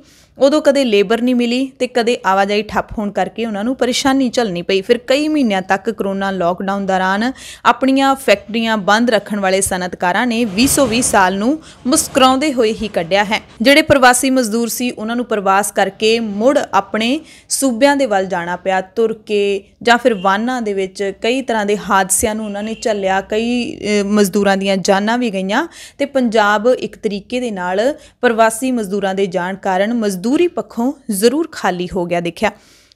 ਉਦੋਂ ਕਦੇ ਲੇਬਰ ਨਹੀਂ ਮਿਲੀ ਤੇ ਕਦੇ ਆਵਾਜਾਈ ਠੱਪ ਹੋਣ ਕਰਕੇ ਉਹਨਾਂ ਨੂੰ ਪਰੇਸ਼ਾਨੀ ਚਲਣੀ ਪਈ ਫਿਰ ਕਈ ਮਹੀਨਿਆਂ ਤੱਕ ਕਰੋਨਾ ਲਾਕਡਾਊਨ ਦੌਰਾਨ ਆਪਣੀਆਂ ਫੈਕਟਰੀਆਂ ਬੰਦ ਰੱਖਣ ਵਾਲੇ ਸਨਅਤਕਾਰਾਂ ਨੇ 220 ਸਾਲ ਨੂੰ ਮੁਸਕਰਾਉਂਦੇ ਹੋਏ ਹੀ ਕੱਢਿਆ ਹੈ ਜਿਹੜੇ ਪ੍ਰਵਾਸੀ ਮਜ਼ਦੂਰ ਸੀ ਉਹਨਾਂ ਨੂੰ ਪ੍ਰਵਾਸ ਕਰਕੇ ਮੁੜ ਆਪਣੇ ਸੂਬਿਆਂ ਦੇ ਵੱਲ ਜਾਣਾ ਪਿਆ ਤੁਰ ਕੇ ਜਾਂ ਫਿਰ ਵਾਨਾਂ ਦੇ ਵਿੱਚ ਕਈ ਤਰ੍ਹਾਂ ਦੇ ਹਾਦਸਿਆਂ ਨੂੰ ਉਹਨਾਂ ਨੇ ਝੱਲਿਆ ਕਈ ਮਜ਼ਦੂਰਾਂ ਦੀਆਂ ਜਾਨਾਂ ਵੀ ਗਈਆਂ ਤੇ ਪੰਜਾਬ ਇੱਕ ਤਰੀਕੇ ਦੇ ਨਾਲ ਪ੍ਰਵਾਸੀ ਮਜ਼ਦੂਰਾਂ ਦੇ ਜਾਣ ਕਾਰਨ ਮਜ਼ਦੂਰ ਮਜ਼ਦੂਰੀ ਪੱਖੋਂ ਜ਼ਰੂਰ ਖਾਲੀ ਹੋ ਗਿਆ ਦੇਖਿਆ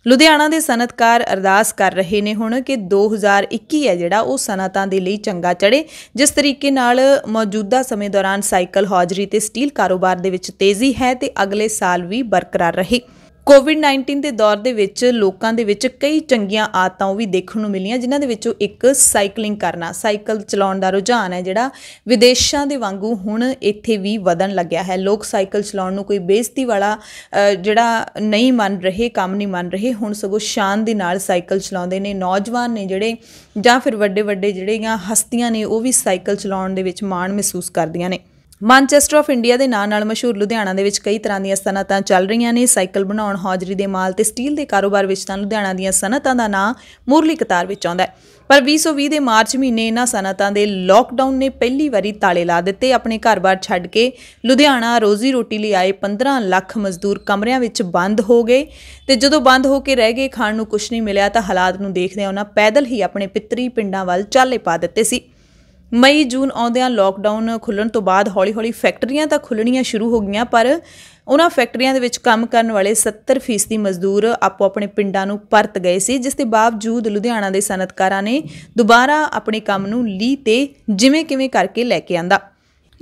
ਲੁਧਿਆਣਾ ਦੇ ਸਨਤਕਾਰ ਅਰਦਾਸ ਕਰ ਰਹੇ ਨੇ ਹੁਣ ਕਿ 2021 ਹੈ ਜਿਹੜਾ ਉਹ ਸਨਤਾਂ ਦੇ ਲਈ ਚੰਗਾ ਚੜੇ ਜਿਸ ਤਰੀਕੇ ਨਾਲ ਮੌਜੂਦਾ ਸਮੇਂ ਦੌਰਾਨ ਸਾਈਕਲ ਹੌਜਰੀ ਤੇ ਸਟੀਲ ਕਾਰੋਬਾਰ ਦੇ ਵਿੱਚ ਤੇਜ਼ੀ ਹੈ ਤੇ ਅਗਲੇ ਸਾਲ ਵੀ ਬਰਕਰਾਰ ਰਹੇ ਕੋਵਿਡ-19 ਦੇ ਦੌਰ ਦੇ ਵਿੱਚ ਲੋਕਾਂ ਦੇ ਵਿੱਚ ਕਈ ਚੰਗੀਆਂ ਆਦਤਾਂ ਉਹ ਵੀ ਦੇਖਣ ਨੂੰ ਮਿਲੀਆਂ ਜਿਨ੍ਹਾਂ ਦੇ ਵਿੱਚੋਂ ਇੱਕ ਸਾਈਕਲਿੰਗ ਕਰਨਾ ਸਾਈਕਲ ਚਲਾਉਣ ਦਾ ਰੁਝਾਨ ਹੈ ਜਿਹੜਾ ਵਿਦੇਸ਼ਾਂ ਦੇ ਵਾਂਗੂ ਹੁਣ ਇੱਥੇ ਵੀ ਵਧਣ ਲੱਗਿਆ ਹੈ ਲੋਕ ਸਾਈਕਲ ਚਲਾਉਣ ਨੂੰ ਕੋਈ ਬੇਇੱਜ਼ਤੀ ਵਾਲਾ ਜਿਹੜਾ ਨਹੀਂ ਮੰਨ ਰਹੇ ਕੰਮ ਨਹੀਂ ਮੰਨ ਰਹੇ ਹੁਣ ਸਗੋਂ ਸ਼ਾਨ ਦੇ ਨਾਲ ਸਾਈਕਲ ਚਲਾਉਂਦੇ ਨੇ ਨੌਜਵਾਨ ਨੇ ਜਿਹੜੇ ਜਾਂ ਫਿਰ ਵੱਡੇ ਵੱਡੇ ਜਿਹੜੀਆਂ ਹਸਤੀਆਂ ਨੇ ਉਹ ਵੀ ਸਾਈਕਲ ਚਲਾਉਣ ਦੇ ਵਿੱਚ ਮਾਣ ਮਹਿਸੂਸ ਕਰਦੀਆਂ ਨੇ ਮਾਂਚੈਸਟਰ ਆਫ ਇੰਡੀਆ ਦੇ ਨਾਂ ਨਾਲ ਮਸ਼ਹੂਰ ਲੁਧਿਆਣਾ ਦੇ ਵਿੱਚ ਕਈ ਤਰ੍ਹਾਂ ਦੀਆਂ ਸਨਅਤਾਂ ਚੱਲ ਰਹੀਆਂ ਨੇ ਸਾਈਕਲ ਬਣਾਉਣ ਹੌਜਰੀ ਦੇ ਮਾਲ ਤੇ ਸਟੀਲ ਦੇ ਕਾਰੋਬਾਰ ਵਿੱਚ ਤਾਂ ਲੁਧਿਆਣਾ ਦੀਆਂ ਸਨਅਤਾਂ ਦਾ ਨਾਂ ਮੂਰਲੀ ਕਤਾਰ ਵਿੱਚ ਆਉਂਦਾ ਹੈ ਪਰ 2020 ਦੇ ਮਾਰਚ ਮਹੀਨੇ ਇਹਨਾਂ ਸਨਅਤਾਂ ਦੇ ਲਾਕਡਾਊਨ ਨੇ ਪਹਿਲੀ ਵਾਰੀ ਤਾਲੇ ਲਾ ਦਿੱਤੇ ਆਪਣੇ ਘਰ-ਬਾਰ ਛੱਡ ਕੇ ਲੁਧਿਆਣਾ ਰੋਜ਼ੀ ਰੋਟੀ ਲਈ ਆਏ 15 ਲੱਖ ਮਜ਼ਦੂਰ ਕਮਰਿਆਂ ਵਿੱਚ ਬੰਦ ਹੋ ਗਏ ਤੇ ਜਦੋਂ ਬੰਦ ਹੋ ਕੇ ਰਹਿ ਗਏ ਖਾਣ ਨੂੰ ਕੁਝ ਨਹੀਂ ਮਿਲਿਆ ਤਾਂ ਹਾਲਾਤ ਨੂੰ ਦੇਖਦੇ ਉਹਨਾਂ ਪੈਦਲ ਹੀ ਆਪਣੇ ਪਿੱਤਰੀ ਪਿੰਡਾਂ ਵੱਲ ਚਾਲੇ ਪਾ ਦਿੱਤੇ ਸੀ ਮਈ ਜੂਨ ਆਉਂਦਿਆਂ ਲੋਕਡਾਊਨ ਖੁੱਲਣ ਤੋਂ ਬਾਅਦ ਹੌਲੀ-ਹੌਲੀ ਫੈਕਟਰੀਆਂ ਤਾਂ ਖੁੱਲਣੀਆਂ ਸ਼ੁਰੂ ਹੋ ਗਈਆਂ ਪਰ ਉਹਨਾਂ ਫੈਕਟਰੀਆਂ ਦੇ ਵਿੱਚ ਕੰਮ ਕਰਨ ਵਾਲੇ 70% ਮਜ਼ਦੂਰ ਆਪੋ ਆਪਣੇ ਪਿੰਡਾਂ ਨੂੰ ਪਰਤ ਗਏ ਸੀ ਜਿਸ ਦੇ ਬਾਵਜੂਦ ਲੁਧਿਆਣਾ ਦੇ ਸਨਅਤਕਾਰਾਂ ਨੇ ਦੁਬਾਰਾ ਆਪਣੇ ਕੰਮ ਨੂੰ ਲੀ ਤੇ ਜਿਵੇਂ ਕਿਵੇਂ ਕਰਕੇ ਲੈ ਕੇ ਆਂਦਾ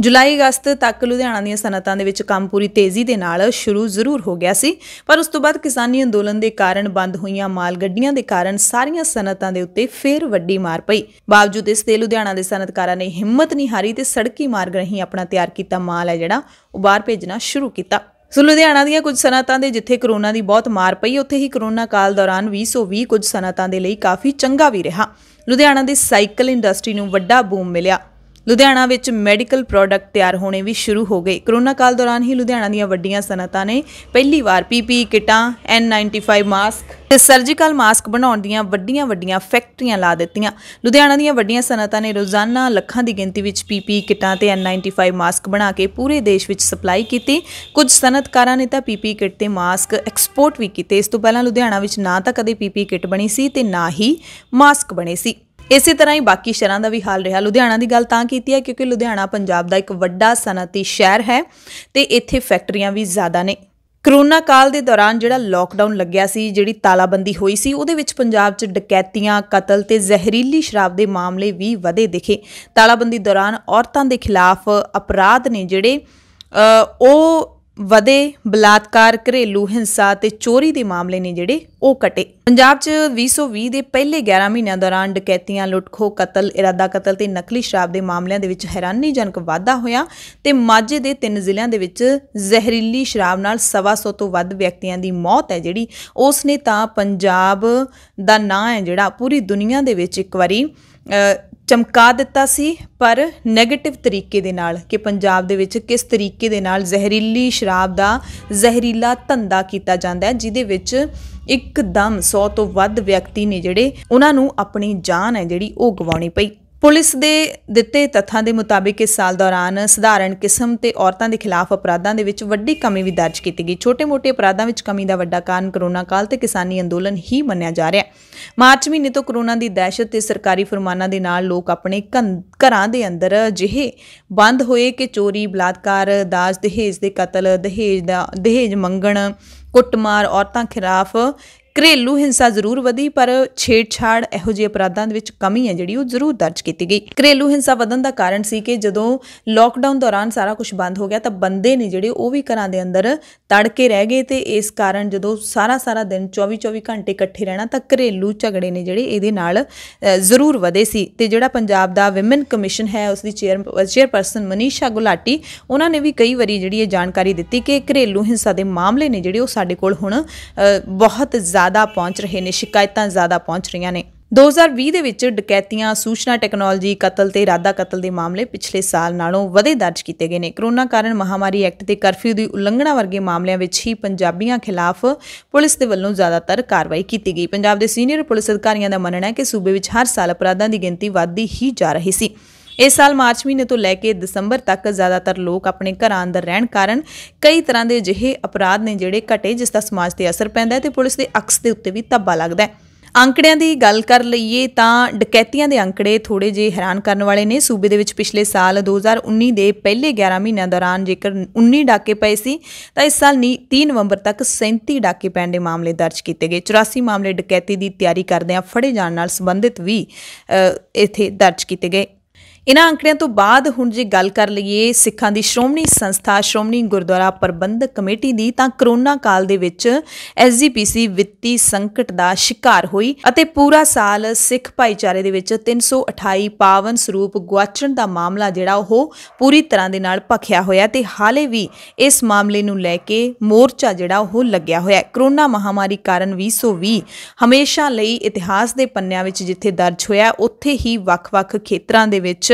ਜੁਲਾਈ ਅਗਸਤ ਤੱਕ ਲੁਧਿਆਣਾ ਦੀਆਂ ਸਨਤਾਂ ਦੇ ਵਿੱਚ ਕੰਮ ਪੂਰੀ ਤੇਜ਼ੀ ਦੇ ਨਾਲ ਸ਼ੁਰੂ ਜ਼ਰੂਰ ਹੋ ਗਿਆ ਸੀ ਪਰ ਉਸ ਤੋਂ ਬਾਅਦ ਕਿਸਾਨੀ ਅੰਦੋਲਨ ਦੇ ਕਾਰਨ ਬੰਦ ਹੋਈਆਂ ਮਾਲ ਗੱਡੀਆਂ ਦੇ ਕਾਰਨ ਸਾਰੀਆਂ ਸਨਤਾਂ ਦੇ ਉੱਤੇ ਫੇਰ ਵੱਡੀ ਮਾਰ ਪਈ ਬਾਵਜੂਦ ਇਸ ਦੇ ਲੁਧਿਆਣਾ ਦੇ ਸਨਤਕਾਰਾਂ ਨੇ ਹਿੰਮਤ ਨਹੀਂ ਹਾਰੀ ਤੇ ਸੜਕੀ ਮਾਰਗ ਰਹੀ ਆਪਣਾ ਤਿਆਰ ਕੀਤਾ ਮਾਲ ਹੈ ਜਿਹੜਾ ਉਹ ਬਾਹਰ ਭੇਜਣਾ ਸ਼ੁਰੂ ਕੀਤਾ ਸੋ ਲੁਧਿਆਣਾ ਦੀਆਂ ਕੁਝ ਸਨਤਾਂ ਦੇ ਜਿੱਥੇ ਕਰੋਨਾ ਦੀ ਬਹੁਤ ਮਾਰ ਪਈ ਉੱਥੇ ਹੀ ਕਰੋਨਾ ਕਾਲ ਦੌਰਾਨ 2020 ਕੁਝ ਸਨਤਾਂ ਦੇ ਲਈ ਕਾਫੀ ਚੰਗਾ ਵੀ ਰਿਹਾ ਲੁਧਿਆਣਾ ਦੀ ਸਾਈਕਲ ਇੰਡਸਟਰੀ ਨੂੰ ਵੱਡਾ ਬੂਮ ਮਿਲਿਆ ਲੁਧਿਆਣਾ ਵਿੱਚ ਮੈਡੀਕਲ ਪ੍ਰੋਡਕਟ ਤਿਆਰ ਹੋਣੇ ਵੀ ਸ਼ੁਰੂ ਹੋ ਗਏ ਕਰੋਨਾ ਕਾਲ ਦੌਰਾਨ ਹੀ ਲੁਧਿਆਣਾ ਦੀਆਂ ਵੱਡੀਆਂ ਸਨਅਤਾਂ ਨੇ ਪਹਿਲੀ ਵਾਰ ਪੀਪੀ ਕਿਟਾਂ ਐਨ 95 ਮਾਸਕ ਤੇ ਸਰਜੀਕਲ ਮਾਸਕ ਬਣਾਉਣ ਦੀਆਂ ਵੱਡੀਆਂ ਵੱਡੀਆਂ ਫੈਕਟਰੀਆਂ ਲਾ ਦਿੱਤੀਆਂ ਲੁਧਿਆਣਾ ਦੀਆਂ ਵੱਡੀਆਂ ਸਨਅਤਾਂ ਨੇ ਰੋਜ਼ਾਨਾ ਲੱਖਾਂ ਦੀ ਗਿਣਤੀ ਵਿੱਚ ਪੀਪੀ ਕਿਟਾਂ ਤੇ ਐਨ 95 ਮਾਸਕ ਬਣਾ ਕੇ ਪੂਰੇ ਦੇਸ਼ ਵਿੱਚ ਸਪਲਾਈ ਕੀਤੀ ਕੁਝ ਸਨਅਤਕਾਰਾਂ ਨੇ ਤਾਂ ਪੀਪੀ ਕਿਟ ਤੇ ਮਾਸਕ ਐਕਸਪੋਰਟ ਵੀ ਕੀਤੇ ਇਸ ਤੋਂ ਪਹਿਲਾਂ ਲੁਧਿਆਣਾ ਵਿੱਚ ਨਾ ਤਾਂ ਕਦੇ ਪੀਪੀ ਕਿਟ ਬਣੀ ਸੀ ਤੇ ਨਾ ਹੀ ਮਾਸਕ ਬਣੇ ਸੀ ਇਸੇ ਤਰ੍ਹਾਂ ਹੀ ਬਾਕੀ ਸ਼ਹਿਰਾਂ ਦਾ ਵੀ ਹਾਲ ਰਿਹਾ ਲੁਧਿਆਣਾ ਦੀ ਗੱਲ ਤਾਂ ਕੀਤੀ ਹੈ ਕਿਉਂਕਿ ਲੁਧਿਆਣਾ ਪੰਜਾਬ ਦਾ ਇੱਕ ਵੱਡਾ ਸਨਅਤੀ ਸ਼ਹਿਰ ਹੈ ਤੇ ਇੱਥੇ ਫੈਕਟਰੀਆਂ ਵੀ ਜ਼ਿਆਦਾ ਨੇ ਕਰੋਨਾ ਕਾਲ ਦੇ ਦੌਰਾਨ ਜਿਹੜਾ ਲਾਕਡਾਊਨ ਲੱਗਿਆ ਸੀ ਜਿਹੜੀ ਤਾਲਾਬੰਦੀ ਹੋਈ ਸੀ ਉਹਦੇ ਵਿੱਚ ਪੰਜਾਬ 'ਚ ਡਕੈਤੀਆਂ ਕਤਲ ਤੇ ਜ਼ਹਿਰੀਲੀ ਸ਼ਰਾਬ ਦੇ ਮਾਮਲੇ ਵੀ ਵਧੇ ਦਿਖੇ ਤਾਲਾਬੰਦੀ ਦੌਰਾਨ ਔਰਤਾਂ ਦੇ ਖਿਲਾਫ ਅਪਰਾਧ ਨੇ ਜਿਹੜੇ ਉਹ ਵਧੇ ਬਲਾਤਕਾਰ ਘਰੇਲੂ ਹਿੰਸਾ ਤੇ ਚੋਰੀ ਦੇ ਮਾਮਲੇ ਨੇ ਜਿਹੜੇ ਉਹ ਕਟੇ ਪੰਜਾਬ 'ਚ 2020 ਦੇ ਪਹਿਲੇ 11 ਮਹੀਨਿਆਂ ਦੌਰਾਨ ਡਕੈਤੀਆਂ ਲੁੱਟਖੋ ਕਤਲ ਇਰਾਦਾ ਕਤਲ ਤੇ ਨਕਲੀ ਸ਼ਰਾਬ ਦੇ ਮਾਮਲਿਆਂ ਦੇ ਵਿੱਚ ਹੈਰਾਨੀਜਨਕ ਵਾਧਾ ਹੋਇਆ ਤੇ ਮਾਝੇ ਦੇ ਤਿੰਨ ਜ਼ਿਲ੍ਹਿਆਂ ਦੇ ਵਿੱਚ ਜ਼ਹਿਰੀਲੀ ਸ਼ਰਾਬ ਨਾਲ 700 ਤੋਂ ਵੱਧ ਵਿਅਕਤੀਆਂ ਦੀ ਮੌਤ ਹੈ ਜਿਹੜੀ ਉਸ ਨੇ ਤਾਂ ਪੰਜਾਬ ਦਾ ਨਾਂ ਹੈ ਜਿਹੜਾ ਪੂਰੀ ਦੁਨੀਆ ਦੇ ਵਿੱਚ ਇੱਕ ਵਾਰੀ ਚਮਕਾ ਦਿੱਤਾ ਸੀ ਪਰ 네ਗੇਟਿਵ ਤਰੀਕੇ ਦੇ ਨਾਲ ਕਿ ਪੰਜਾਬ ਦੇ ਵਿੱਚ ਕਿਸ ਤਰੀਕੇ ਦੇ ਨਾਲ ਜ਼ਹਿਰੀਲੀ ਸ਼ਰਾਬ ਦਾ ਜ਼ਹਿਰੀਲਾ ਧੰਦਾ ਕੀਤਾ ਜਾਂਦਾ ਹੈ ਜਿਹਦੇ ਵਿੱਚ ਇੱਕਦਮ 100 ਤੋਂ ਵੱਧ ਵਿਅਕਤੀ ਨੇ ਜਿਹੜੇ ਉਹਨਾਂ ਨੂੰ ਆਪਣੀ ਜਾਨ ਹੈ ਜਿਹੜੀ ਉਹ ਗਵਾਉਣੀ ਪਈ ਪੁਲਿਸ ਦੇ ਦਿੱਤੇ ਤੱਥਾਂ ਦੇ ਮੁਤਾਬਿਕ ਇਸ ਸਾਲ ਦੌਰਾਨ ਸਧਾਰਨ ਕਿਸਮ ਤੇ ਔਰਤਾਂ ਦੇ ਖਿਲਾਫ ਅਪਰਾਧਾਂ ਦੇ ਵਿੱਚ ਵੱਡੀ ਕਮੀ ਵੀ ਦਰਜ ਕੀਤੀ ਗਈ ਛੋਟੇ-ਮੋਟੇ ਅਪਰਾਧਾਂ ਵਿੱਚ ਕਮੀ ਦਾ ਵੱਡਾ ਕਾਰਨ ਕਰੋਨਾ ਕਾਲ ਤੇ ਕਿਸਾਨੀ ਅੰਦੋਲਨ ਹੀ ਮੰਨਿਆ ਜਾ ਰਿਹਾ ਹੈ ਮਾਰਚ ਮਹੀਨੇ ਤੋਂ ਕਰੋਨਾ ਦੀ ਦਹਿਸ਼ਤ ਤੇ ਸਰਕਾਰੀ ਫਰਮਾਨਾਂ ਦੇ ਨਾਲ ਲੋਕ ਆਪਣੇ ਘਰਾਂ ਦੇ ਅੰਦਰ ਜਿਹੇ ਬੰਦ ਹੋਏ ਕਿ ਚੋਰੀ ਬਲਾਤਕਾਰ ਦਾਜ ਦਹੇਜ ਦੇ ਕਤਲ ਦਹੇਜ ਦਾ ਦਹੇਜ ਮੰਗਣ ਕੁੱਟਮਾਰ ਔਰਤਾਂ ਖਿਲਾਫ ਘਰੇਲੂ ਹਿੰਸਾ ਜ਼ਰੂਰ ਵਧੀ ਪਰ ਛੇੜਛਾੜ ਇਹੋ ਜਿਹੇ ਅਪਰਾਧਾਂ ਦੇ ਵਿੱਚ ਕਮੀ ਹੈ ਜਿਹੜੀ ਉਹ ਜ਼ਰੂਰ ਦਰਜ ਕੀਤੀ ਗਈ ਘਰੇਲੂ ਹਿੰਸਾ ਵਧਣ ਦਾ ਕਾਰਨ ਸੀ ਕਿ ਜਦੋਂ ਲੋਕਡਾਊਨ ਦੌਰਾਨ ਸਾਰਾ ਕੁਝ ਬੰਦ ਹੋ ਗਿਆ ਤਾਂ ਬੰਦੇ ਨੇ ਜਿਹੜੇ ਉਹ ਵੀ ਘਰਾਂ ਦੇ ਅੰਦਰ ਤੜ ਕੇ ਰਹਿ ਗਏ ਤੇ ਇਸ ਕਾਰਨ ਜਦੋਂ ਸਾਰਾ ਸਾਰਾ ਦਿਨ 24-24 ਘੰਟੇ ਇਕੱਠੇ ਰਹਿਣਾ ਤਾਂ ਘਰੇਲੂ ਝਗੜੇ ਨੇ ਜਿਹੜੇ ਇਹਦੇ ਨਾਲ ਜ਼ਰੂਰ ਵਧੇ ਸੀ ਤੇ ਜਿਹੜਾ ਪੰਜਾਬ ਦਾ ਵਿਮਨ ਕਮਿਸ਼ਨ ਹੈ ਉਸ ਦੀ ਚੇਅਰਪਰਸਨ ਮਨੀਸ਼ਾ ਗੁਲਾਟੀ ਉਹਨਾਂ ਨੇ ਵੀ ਕਈ ਵਾਰੀ ਜਿਹੜੀ ਇਹ ਜਾਣਕਾਰੀ ਦਿੱਤੀ ਕਿ ਘਰੇਲੂ ਹਿੰਸਾ ਦੇ ਮਾਮਲੇ ਨੇ ਜਿਹੜੇ ਉਹ ਸਾਡੇ ਕੋਲ ਹੁਣ ਬਹੁਤ ਜ਼ਿਆਦਾ ਜ਼ਿਆਦਾ ਪਹੁੰਚ ਰਹੇ ਨੇ ਸ਼ਿਕਾਇਤਾਂ ਜ਼ਿਆਦਾ ਪਹੁੰਚ ਰਹੀਆਂ ਨੇ 2020 ਦੇ ਵਿੱਚ ਡਕੈਤੀਆਂ ਸੂਚਨਾ ਟੈਕਨੋਲੋਜੀ ਕਤਲ ਤੇ ਇਰਾਦਾ ਕਤਲ ਦੇ ਮਾਮਲੇ ਪਿਛਲੇ ਸਾਲ ਨਾਲੋਂ ਵਧੇ ਦਰਜ ਕੀਤੇ ਗਏ ਨੇ ਕਰੋਨਾ ਕਾਰਨ ਮਹਾਮਾਰੀ ਐਕਟ ਤੇ ਕਰਫਿਊ ਦੀ ਉਲੰਘਣਾ ਵਰਗੇ ਮਾਮਲਿਆਂ ਵਿੱਚ ਹੀ ਪੰਜਾਬੀਆਂ ਖਿਲਾਫ ਪੁਲਿਸ ਦੇ ਵੱਲੋਂ ਜ਼ਿਆਦਾਤਰ ਕਾਰਵਾਈ ਕੀਤੀ ਗਈ ਪੰਜਾਬ ਦੇ ਸੀਨੀਅਰ ਪੁਲਿਸ ਅਧਿਕਾਰੀਆਂ ਦਾ ਮੰਨਣਾ ਹੈ ਕਿ ਸੂਬੇ ਵਿੱਚ ਹਰ ਸਾਲ ਅਪਰਾਧਾਂ ਦੀ ਗਿਣਤੀ ਵਧਦੀ ਹੀ ਜਾ ਰਹੀ ਸੀ ਇਸ ਸਾਲ ਮਾਰਚ ਮਹੀਨੇ ਤੋਂ ਲੈ ਕੇ ਦਸੰਬਰ ਤੱਕ ਜ਼ਿਆਦਾਤਰ ਲੋਕ ਆਪਣੇ ਘਰਾਂ ਅੰਦਰ ਰਹਿਣ ਕਾਰਨ ਕਈ ਤਰ੍ਹਾਂ ਦੇ ਅਜਿਹੇ ਅਪਰਾਧ ਨੇ ਜਿਹੜੇ ਘਟੇ ਜਿਸ ਦਾ ਸਮਾਜ ਤੇ ਅਸਰ ਪੈਂਦਾ ਹੈ ਤੇ ਪੁਲਿਸ ਦੇ ਅਕਸ ਦੇ ਉੱਤੇ ਵੀ ਧੱਬਾ ਲੱਗਦਾ ਹੈ ਅੰਕੜਿਆਂ ਦੀ ਗੱਲ ਕਰ ਲਈਏ ਤਾਂ ਡਕੈਤੀਆਂ ਦੇ ਅੰਕੜੇ ਥੋੜੇ ਜੇ ਹੈਰਾਨ ਕਰਨ ਵਾਲੇ ਨੇ ਸੂਬੇ ਦੇ ਵਿੱਚ ਪਿਛਲੇ ਸਾਲ 2019 ਦੇ ਪਹਿਲੇ 11 ਮਹੀਨਿਆਂ ਦੌਰਾਨ ਜੇਕਰ 19 ਡਾਕੇ ਪਏ ਸੀ ਤਾਂ ਇਸ ਸਾਲ 3 ਨਵੰਬਰ ਤੱਕ 37 ਡਾਕੇ ਪੈਣ ਦੇ ਮਾਮਲੇ ਦਰਜ ਕੀਤੇ ਗਏ 84 ਮਾਮਲੇ ਡਕੈਤੀ ਦੀ ਤਿਆਰੀ ਕਰਦੇ ਆ ਫੜੇ ਜਾਣ ਨਾਲ ਸੰਬੰਧਿਤ ਵੀ ਇੱਥੇ ਦਰਜ ਕੀਤੇ ਗਏ ਇਹਨਾਂ ਅੰਕੜਿਆਂ ਤੋਂ ਬਾਅਦ ਹੁਣ ਜੇ ਗੱਲ ਕਰ ਲਈਏ ਸਿੱਖਾਂ ਦੀ ਸ਼੍ਰੋਮਣੀ ਸੰਸਥਾ ਸ਼੍ਰੋਮਣੀ ਗੁਰਦੁਆਰਾ ਪ੍ਰਬੰਧਕ ਕਮੇਟੀ ਦੀ ਤਾਂ ਕਰੋਨਾ ਕਾਲ ਦੇ ਵਿੱਚ ਐਸਜੀਪੀਸੀ ਵਿੱਤੀ ਸੰਕਟ ਦਾ ਸ਼ਿਕਾਰ ਹੋਈ ਅਤੇ ਪੂਰਾ ਸਾਲ ਸਿੱਖ ਭਾਈਚਾਰੇ ਦੇ ਵਿੱਚ 328 ਪਾਵਨ ਸਰੂਪ ਗੁਆਚਣ ਦਾ ਮਾਮਲਾ ਜਿਹੜਾ ਉਹ ਪੂਰੀ ਤਰ੍ਹਾਂ ਦੇ ਨਾਲ ਭਖਿਆ ਹੋਇਆ ਤੇ ਹਾਲੇ ਵੀ ਇਸ ਮਾਮਲੇ ਨੂੰ ਲੈ ਕੇ ਮੋਰਚਾ ਜਿਹੜਾ ਉਹ ਲੱਗਿਆ ਹੋਇਆ ਹੈ ਕਰੋਨਾ ਮਹਾਮਾਰੀ ਕਾਰਨ 2020 ਹਮੇਸ਼ਾ ਲਈ ਇਤਿਹਾਸ ਦੇ ਪੰਨਿਆਂ ਵਿੱਚ ਜਿੱਥੇ ਦਰਜ ਹੋਇਆ ਉੱਥੇ ਹੀ ਵੱਖ-ਵੱਖ ਖੇਤਰਾਂ ਦੇ ਵਿੱਚ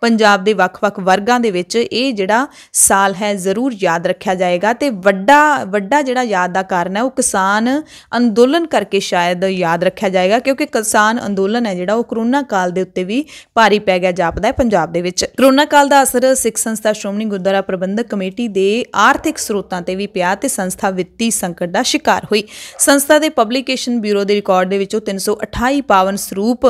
ਪੰਜਾਬ ਦੇ ਵੱਖ-ਵੱਖ ਵਰਗਾਂ ਦੇ ਵਿੱਚ ਇਹ ਜਿਹੜਾ ਸਾਲ ਹੈ ਜ਼ਰੂਰ ਯਾਦ ਰੱਖਿਆ ਜਾਏਗਾ ਤੇ ਵੱਡਾ ਵੱਡਾ ਜਿਹੜਾ ਯਾਦ ਦਾ ਕਾਰਨ ਹੈ ਉਹ ਕਿਸਾਨ ਅੰਦੋਲਨ ਕਰਕੇ ਸ਼ਾਇਦ ਯਾਦ ਰੱਖਿਆ ਜਾਏਗਾ ਕਿਉਂਕਿ ਕਿਸਾਨ ਅੰਦੋਲਨ ਹੈ ਜਿਹੜਾ ਉਹ ਕਰੋਨਾ ਕਾਲ ਦੇ ਉੱਤੇ ਵੀ ਭਾਰੀ ਪੈ ਗਿਆ ਜਾਪਦਾ ਹੈ ਪੰਜਾਬ ਦੇ ਵਿੱਚ ਕਰੋਨਾ ਕਾਲ ਦਾ ਅਸਰ ਸਿੱਖ ਸੰਸਥਾ ਸ਼੍ਰੋਮਣੀ ਗੁਰਦੁਆਰਾ ਪ੍ਰਬੰਧਕ ਕਮੇਟੀ ਦੇ ਆਰਥਿਕ ਸਰੋਤਾਂ ਤੇ ਵੀ ਪਿਆ ਤੇ ਸੰਸਥਾ ਵਿੱਤੀ ਸੰਕਟ ਦਾ ਸ਼ਿਕਾਰ ਹੋਈ ਸੰਸਥਾ ਦੇ ਪਬਲੀਕੇਸ਼ਨ ਬਿਊਰੋ ਦੇ ਰਿਕਾਰਡ ਦੇ ਵਿੱਚੋਂ 328 ਪਾਵਨ ਸਰੂਪ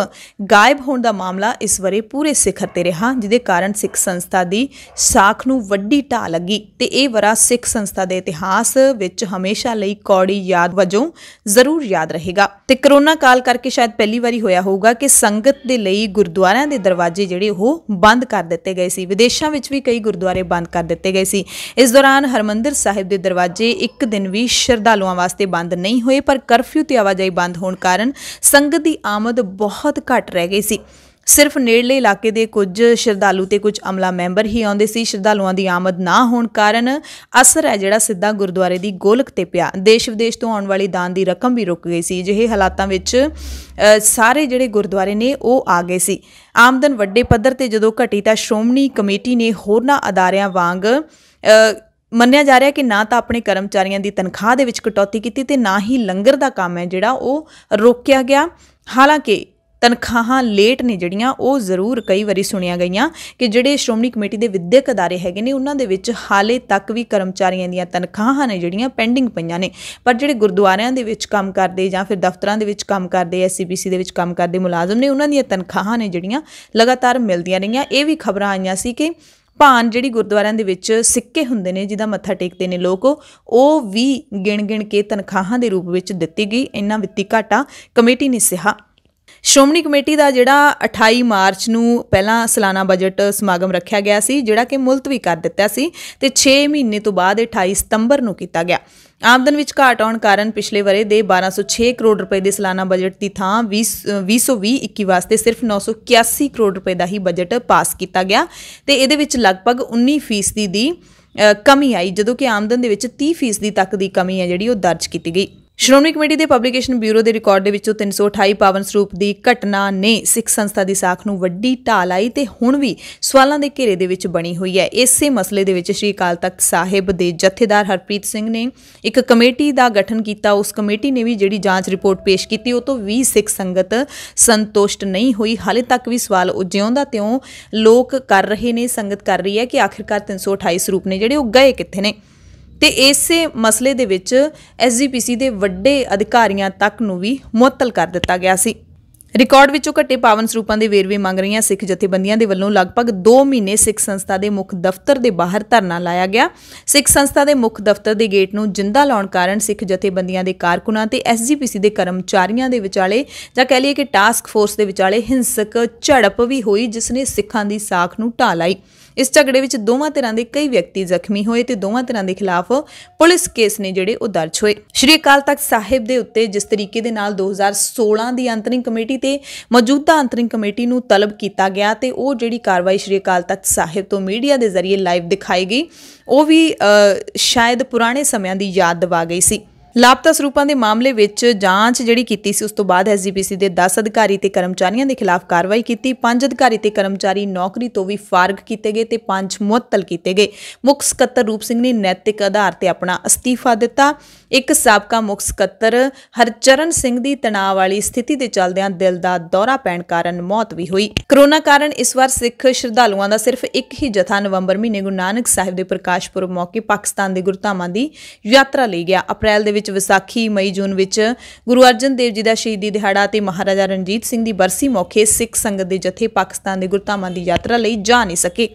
ਗਾਇਬ ਹੋਣ ਦਾ ਮਾਮਲਾ ਇਸ ਵਰੇ ਪੂਰੇ ਸਿਖਰ ਤੇ ਰਿਹਾ ਜਿਹਦੇ ਕਾਰਨ ਸਿੱਖ ਸੰਸਥਾ ਦੀ ਸਾਖ ਨੂੰ ਵੱਡੀ ਢਾ ਲੱਗੀ ਤੇ ਇਹ ਵਰਾ ਸਿੱਖ ਸੰਸਥਾ ਦੇ ਇਤਿਹਾਸ ਵਿੱਚ ਹਮੇਸ਼ਾ ਲਈ ਕੌੜੀ ਯਾਦ ਵਜੋਂ ਜ਼ਰੂਰ ਯਾਦ ਰਹੇਗਾ ਤੇ ਕਰੋਨਾ ਕਾਲ ਕਰਕੇ ਸ਼ਾਇਦ ਪਹਿਲੀ ਵਾਰੀ ਹੋਇਆ ਹੋਊਗਾ ਕਿ ਸੰਗਤ ਦੇ ਲਈ ਗੁਰਦੁਆਰਿਆਂ ਦੇ ਦਰਵਾਜ਼ੇ ਜਿਹੜੇ ਉਹ ਬੰਦ ਕਰ ਦਿੱਤੇ ਗਏ ਸੀ ਵਿਦੇਸ਼ਾਂ ਵਿੱਚ ਵੀ ਕਈ ਗੁਰਦੁਆਰੇ ਬੰਦ ਕਰ ਦਿੱਤੇ ਗਏ ਸੀ ਇਸ ਦੌਰਾਨ ਹਰਮੰਦਰ ਸਾਹਿਬ ਦੇ ਦਰਵਾਜ਼ੇ ਇੱਕ ਦਿਨ ਵੀ ਸ਼ਰਧਾਲੂਆਂ ਵਾਸਤੇ ਬੰਦ ਨਹੀਂ ਹੋਏ ਪਰ ਕਰਫਿਊ ਤੇ ਆਵਾਜਾਈ ਬੰਦ ਹੋਣ ਕਾਰਨ ਸੰਗਤ ਦੀ ਆਮਦ ਬਹੁਤ ਘਟ ਰਹਿ ਗਈ ਸੀ ਸਿਰਫ ਨੇੜਲੇ ਇਲਾਕੇ ਦੇ ਕੁਝ ਸ਼ਰਧਾਲੂ ਤੇ ਕੁਝ ਅਮਲਾ ਮੈਂਬਰ ਹੀ ਆਉਂਦੇ ਸੀ ਸ਼ਰਧਾਲੂਆਂ ਦੀ ਆਮਦ ਨਾ ਹੋਣ ਕਾਰਨ ਅਸਰ ਹੈ ਜਿਹੜਾ ਸਿੱਧਾ ਗੁਰਦੁਆਰੇ ਦੀ ਗੋਲਕ ਤੇ ਪਿਆ ਦੇਸ਼ ਵਿਦੇਸ਼ ਤੋਂ ਆਉਣ ਵਾਲੀ ਦਾਨ ਦੀ ਰਕਮ ਵੀ ਰੁਕ ਗਈ ਸੀ ਜਿਹੇ ਹਾਲਾਤਾਂ ਵਿੱਚ ਸਾਰੇ ਜਿਹੜੇ ਗੁਰਦੁਆਰੇ ਨੇ ਉਹ ਆ ਗਏ ਸੀ ਆਮਦਨ ਵੱਡੇ ਪੱਧਰ ਤੇ ਜਦੋਂ ਘਟੀ ਤਾਂ ਸ਼੍ਰੋਮਣੀ ਕਮੇਟੀ ਨੇ ਹੋਰਨਾਂ ਅਦਾਰਿਆਂ ਵਾਂਗ ਮੰਨਿਆ ਜਾ ਰਿਹਾ ਕਿ ਨਾ ਤਾਂ ਆਪਣੇ ਕਰਮਚਾਰੀਆਂ ਦੀ ਤਨਖਾਹ ਦੇ ਵਿੱਚ ਕਟੌਤੀ ਕੀਤੀ ਤੇ ਨਾ ਹੀ ਲੰਗਰ ਦਾ ਕੰਮ ਹੈ ਜਿਹੜਾ ਉਹ ਰੋਕਿਆ ਗਿਆ ਹਾਲਾਂਕਿ ਤਨਖਾਹਾਂ ਲੇਟ ਨੇ ਜਿਹੜੀਆਂ ਉਹ ਜ਼ਰੂਰ ਕਈ ਵਾਰੀ ਸੁਣੀਆਂ ਗਈਆਂ ਕਿ ਜਿਹੜੇ ਸ਼੍ਰੋਮਣੀ ਕਮੇਟੀ ਦੇ ਵਿਦਿਅਕ ਅਦਾਰੇ ਹੈਗੇ ਨੇ ਉਹਨਾਂ ਦੇ ਵਿੱਚ ਹਾਲੇ ਤੱਕ ਵੀ ਕਰਮਚਾਰੀਆਂ ਦੀਆਂ ਤਨਖਾਹਾਂ ਨੇ ਜਿਹੜੀਆਂ ਪੈਂਡਿੰਗ ਪਈਆਂ ਨੇ ਪਰ ਜਿਹੜੇ ਗੁਰਦੁਆਰਿਆਂ ਦੇ ਵਿੱਚ ਕੰਮ ਕਰਦੇ ਜਾਂ ਫਿਰ ਦਫ਼ਤਰਾਂ ਦੇ ਵਿੱਚ ਕੰਮ ਕਰਦੇ ਐਸਸੀਪੀਸੀ ਦੇ ਵਿੱਚ ਕੰਮ ਕਰਦੇ ਮੁਲਾਜ਼ਮ ਨੇ ਉਹਨਾਂ ਦੀਆਂ ਤਨਖਾਹਾਂ ਨੇ ਜਿਹੜੀਆਂ ਲਗਾਤਾਰ ਮਿਲਦੀਆਂ ਰਹੀਆਂ ਇਹ ਵੀ ਖਬਰਾਂ ਆਈਆਂ ਸੀ ਕਿ ਪਾਨ ਜਿਹੜੀ ਗੁਰਦੁਆਰਿਆਂ ਦੇ ਵਿੱਚ ਸਿੱਕੇ ਹੁੰਦੇ ਨੇ ਜਿਹਦਾ ਮੱਥਾ ਟੇਕਦੇ ਨੇ ਲੋਕ ਉਹ ਵੀ ਗਿਣ-ਗਿਣ ਕੇ ਤਨਖਾਹਾਂ ਦੇ ਰੂਪ ਵਿੱਚ ਦਿੱਤੀ ਗਈ ਇੰਨਾ ਵਿੱਤੀ ਘਾਟਾ ਕਮੇਟੀ ਨੇ ਸਿਹਾ ਸ਼੍ਰੋਮਣੀ ਕਮੇਟੀ ਦਾ ਜਿਹੜਾ 28 ਮਾਰਚ ਨੂੰ ਪਹਿਲਾਂ ਸਾਲਾਨਾ ਬਜਟ ਸਮਾਗਮ ਰੱਖਿਆ ਗਿਆ ਸੀ ਜਿਹੜਾ ਕਿ ਮੁਲਤਵੀ ਕਰ ਦਿੱਤਾ ਸੀ ਤੇ 6 ਮਹੀਨੇ ਤੋਂ ਬਾਅਦ 28 ਸਤੰਬਰ ਨੂੰ ਕੀਤਾ ਗਿਆ ਆਮਦਨ ਵਿੱਚ ਘਾਟ ਆਉਣ ਕਾਰਨ ਪਿਛਲੇ ਵਰੇ ਦੇ 1206 ਕਰੋੜ ਰੁਪਏ ਦੇ ਸਾਲਾਨਾ ਬਜਟ ਦੀ ਥਾਂ 2020-21 ਵਾਸਤੇ ਸਿਰਫ 981 ਕਰੋੜ ਰੁਪਏ ਦਾ ਹੀ ਬਜਟ ਪਾਸ ਕੀਤਾ ਗਿਆ ਤੇ ਇਹਦੇ ਵਿੱਚ ਲਗਭਗ 19% ਦੀ ਕਮੀ ਆਈ ਜਦੋਂ ਕਿ ਆਮਦਨ ਦੇ ਵਿੱਚ 30% ਤੱਕ ਦੀ ਕਮੀ ਹੈ ਜਿਹੜੀ ਉਹ ਦਰਜ ਕੀਤੀ ਗਈ ਸ਼੍ਰੋਮਣੀ ਕਮੇਟੀ ਦੇ ਪਬਲੀਕੇਸ਼ਨ ਬਿਊਰੋ ਦੇ ਰਿਕਾਰਡ ਦੇ ਵਿੱਚੋਂ 328 ਪਾਵਨ ਸਰੂਪ ਦੀ ਘਟਨਾ ਨੇ ਸਿੱਖ ਸੰਸਥਾ ਦੀ ਸਾਖ ਨੂੰ ਵੱਡੀ ਢਾਲ ਆਈ ਤੇ ਹੁਣ ਵੀ ਸਵਾਲਾਂ ਦੇ ਘੇਰੇ ਦੇ ਵਿੱਚ ਬਣੀ ਹੋਈ ਹੈ ਇਸੇ ਮਸਲੇ ਦੇ ਵਿੱਚ ਸ਼੍ਰੀ ਅਕਾਲ ਤਖਤ ਸਾਹਿਬ ਦੇ ਜਥੇਦਾਰ ਹਰਪ੍ਰੀਤ ਸਿੰਘ ਨੇ ਇੱਕ ਕਮੇਟੀ ਦਾ ਗਠਨ ਕੀਤਾ ਉਸ ਕਮੇਟੀ ਨੇ ਵੀ ਜਿਹੜੀ ਜਾਂਚ ਰਿਪੋਰਟ ਪੇਸ਼ ਕੀਤੀ ਉਹ ਤੋਂ 20 ਸਿੱਖ ਸੰਗਤ ਸੰਤੁਸ਼ਟ ਨਹੀਂ ਹੋਈ ਹਾਲੇ ਤੱਕ ਵੀ ਸਵਾਲ ਜਿਉਂਦਾ ਤਿਉਂ ਲੋਕ ਕਰ ਰਹੇ ਨੇ ਸੰਗਤ ਕਰ ਰਹੀ ਹੈ ਕਿ ਆਖਿਰਕਾਰ 328 ਸਰੂਪ ਨੇ ਜਿਹੜੇ ਉਹ ਗਏ ਕਿੱਥੇ ਨੇ ਤੇ ਇਸੇ ਮਸਲੇ ਦੇ ਵਿੱਚ ਐਸਜੀਪੀਸੀ ਦੇ ਵੱਡੇ ਅਧਿਕਾਰੀਆਂ ਤੱਕ ਨੂੰ ਵੀ ਮੁਅੱਤਲ ਕਰ ਦਿੱਤਾ ਗਿਆ ਸੀ ਰਿਕਾਰਡ ਵਿੱਚੋਂ ਘੱਟੇ ਪਾਵਨ ਸਰੂਪਾਂ ਦੇ ਵੇਰਵੇ ਮੰਗ ਰਹੀਆਂ ਸਿੱਖ ਜਥੇਬੰਦੀਆਂ ਦੇ ਵੱਲੋਂ ਲਗਭਗ 2 ਮਹੀਨੇ ਸਿੱਖ ਸੰਸਥਾ ਦੇ ਮੁੱਖ ਦਫ਼ਤਰ ਦੇ ਬਾਹਰ ਧਰਨਾ ਲਾਇਆ ਗਿਆ ਸਿੱਖ ਸੰਸਥਾ ਦੇ ਮੁੱਖ ਦਫ਼ਤਰ ਦੇ ਗੇਟ ਨੂੰ ਜਿੰਦਾ ਲਾਉਣ ਕਾਰਨ ਸਿੱਖ ਜਥੇਬੰਦੀਆਂ ਦੇ ਕਾਰਕੁਨਾਂ ਤੇ ਐਸਜੀਪੀਸੀ ਦੇ ਕਰਮਚਾਰੀਆਂ ਦੇ ਵਿਚਾਲੇ ਜਾਂ ਕਹਿ ਲਈਏ ਕਿ ਟਾਸਕ ਫੋਰਸ ਦੇ ਵਿਚਾਲੇ ਹਿੰਸਕ ਝੜਪ ਵੀ ਹੋਈ ਜਿਸ ਨੇ ਸਿੱਖਾਂ ਦੀ ਸਾਖ ਨੂੰ ਢਾਹ ਲਾਈ ਇਸ ਝਗੜੇ ਵਿੱਚ ਦੋਵਾਂ ਤਰ੍ਹਾਂ ਦੇ ਕਈ ਵਿਅਕਤੀ ਜ਼ਖਮੀ ਹੋਏ ਤੇ ਦੋਵਾਂ ਤਰ੍ਹਾਂ ਦੇ ਖਿਲਾਫ ਪੁਲਿਸ ਕੇਸ ਨੇ ਜਿਹੜੇ ਉਹ ਦਰਜ ਹੋਏ ਸ਼੍ਰੀ ਅਕਾਲ ਤਖਤ ਸਾਹਿਬ ਦੇ ਉੱਤੇ ਜਿਸ ਤਰੀਕੇ ਦੇ ਨਾਲ 2016 ਦੀ ਅੰਤਰਿੰਗ ਕਮੇਟੀ ਤੇ ਮੌਜੂਦਾ ਅੰਤਰਿੰਗ ਕਮੇਟੀ ਨੂੰ ਤਲਬ ਕੀਤਾ ਗਿਆ ਤੇ ਉਹ ਜਿਹੜੀ ਕਾਰਵਾਈ ਸ਼੍ਰੀ ਅਕਾਲ ਤਖਤ ਸਾਹਿਬ ਤੋਂ ਮੀਡੀਆ ਦੇ ਜ਼ਰੀਏ ਲਾਈਵ ਦਿਖਾਈ ਗਈ ਉਹ ਵੀ ਸ਼ਾਇਦ ਪੁਰਾਣੇ ਸਮਿਆਂ ਦੀ ਯਾਦ ਦਿਵਾ ਗਈ ਸੀ ਲਾਪਤਾ ਸਰੂਪਾਂ ਦੇ ਮਾਮਲੇ ਵਿੱਚ ਜਾਂਚ ਜਿਹੜੀ ਕੀਤੀ ਸੀ ਉਸ ਤੋਂ ਬਾਅਦ ਐਸਜੀਪੀਸੀ ਦੇ 10 ਅਧਿਕਾਰੀ ਤੇ ਕਰਮਚਾਰੀਆਂ ਦੇ ਖਿਲਾਫ ਕਾਰਵਾਈ ਕੀਤੀ 5 ਅਧਿਕਾਰੀ ਤੇ ਕਰਮਚਾਰੀ ਨੌਕਰੀ ਤੋਂ ਵੀ ਫਾਰਗ ਕੀਤੇ ਗਏ ਤੇ 5 ਮੁਅੱਤਲ ਕੀਤੇ ਗਏ ਮੁੱਖ ਸਕੱਤਰ ਰੂਪ ਸਿੰਘ ਨੇ ਨੈਤਿਕ ਆਧਾਰ ਤੇ ਆਪਣਾ ਅਸਤੀਫਾ ਦਿੱਤਾ ਇੱਕ ਸਾਬਕਾ ਮੁੱਖ ਸਕੱਤਰ ਹਰਚਰਨ ਸਿੰਘ ਦੀ ਤਣਾਅ ਵਾਲੀ ਸਥਿਤੀ ਦੇ ਚੱਲਦਿਆਂ ਦਿਲ ਦਾ ਦੌਰਾ ਪੈਣ ਕਾਰਨ ਮੌਤ ਵੀ ਹੋਈ ਕਰੋਨਾ ਕਾਰਨ ਇਸ ਵਾਰ ਸਿੱਖ ਸ਼ਰਧਾਲੂਆਂ ਦਾ ਸਿਰਫ ਇੱਕ ਹੀ ਜਥਾ ਨਵੰਬਰ ਮਹੀਨੇ ਨੂੰ ਨਾਨਕ ਸਾਹਿਬ ਦੇ ਪ੍ਰਕਾਸ਼ ਪੁਰਬ ਮੌਕੇ ਪਾਕਿਸਤਾਨ ਦੇ ਗੁਰਧਾਮਾਂ ਦੀ ਯਾਤਰਾ ਲਈ ਗਿਆ ਅਪ੍ਰੈਲ ਦੇ ਵਿੱਚ ਵਿਸਾਖੀ ਮਈ ਜੂਨ ਵਿੱਚ ਗੁਰੂ ਅਰਜਨ ਦੇਵ ਜੀ ਦਾ ਸ਼ਹੀਦੀ ਦਿਹਾੜਾ ਤੇ ਮਹਾਰਾਜਾ ਰਣਜੀਤ ਸਿੰਘ ਦੀ ਬਰਸੀ ਮੌਕੇ ਸਿੱਖ ਸੰਗਤ ਦੇ ਜਥੇ ਪਾਕਿਸਤਾਨ ਦੇ ਗੁਰਧਾਮਾਂ ਦੀ ਯਾਤਰਾ ਲਈ ਜਾ ਨਹੀਂ ਸਕੇ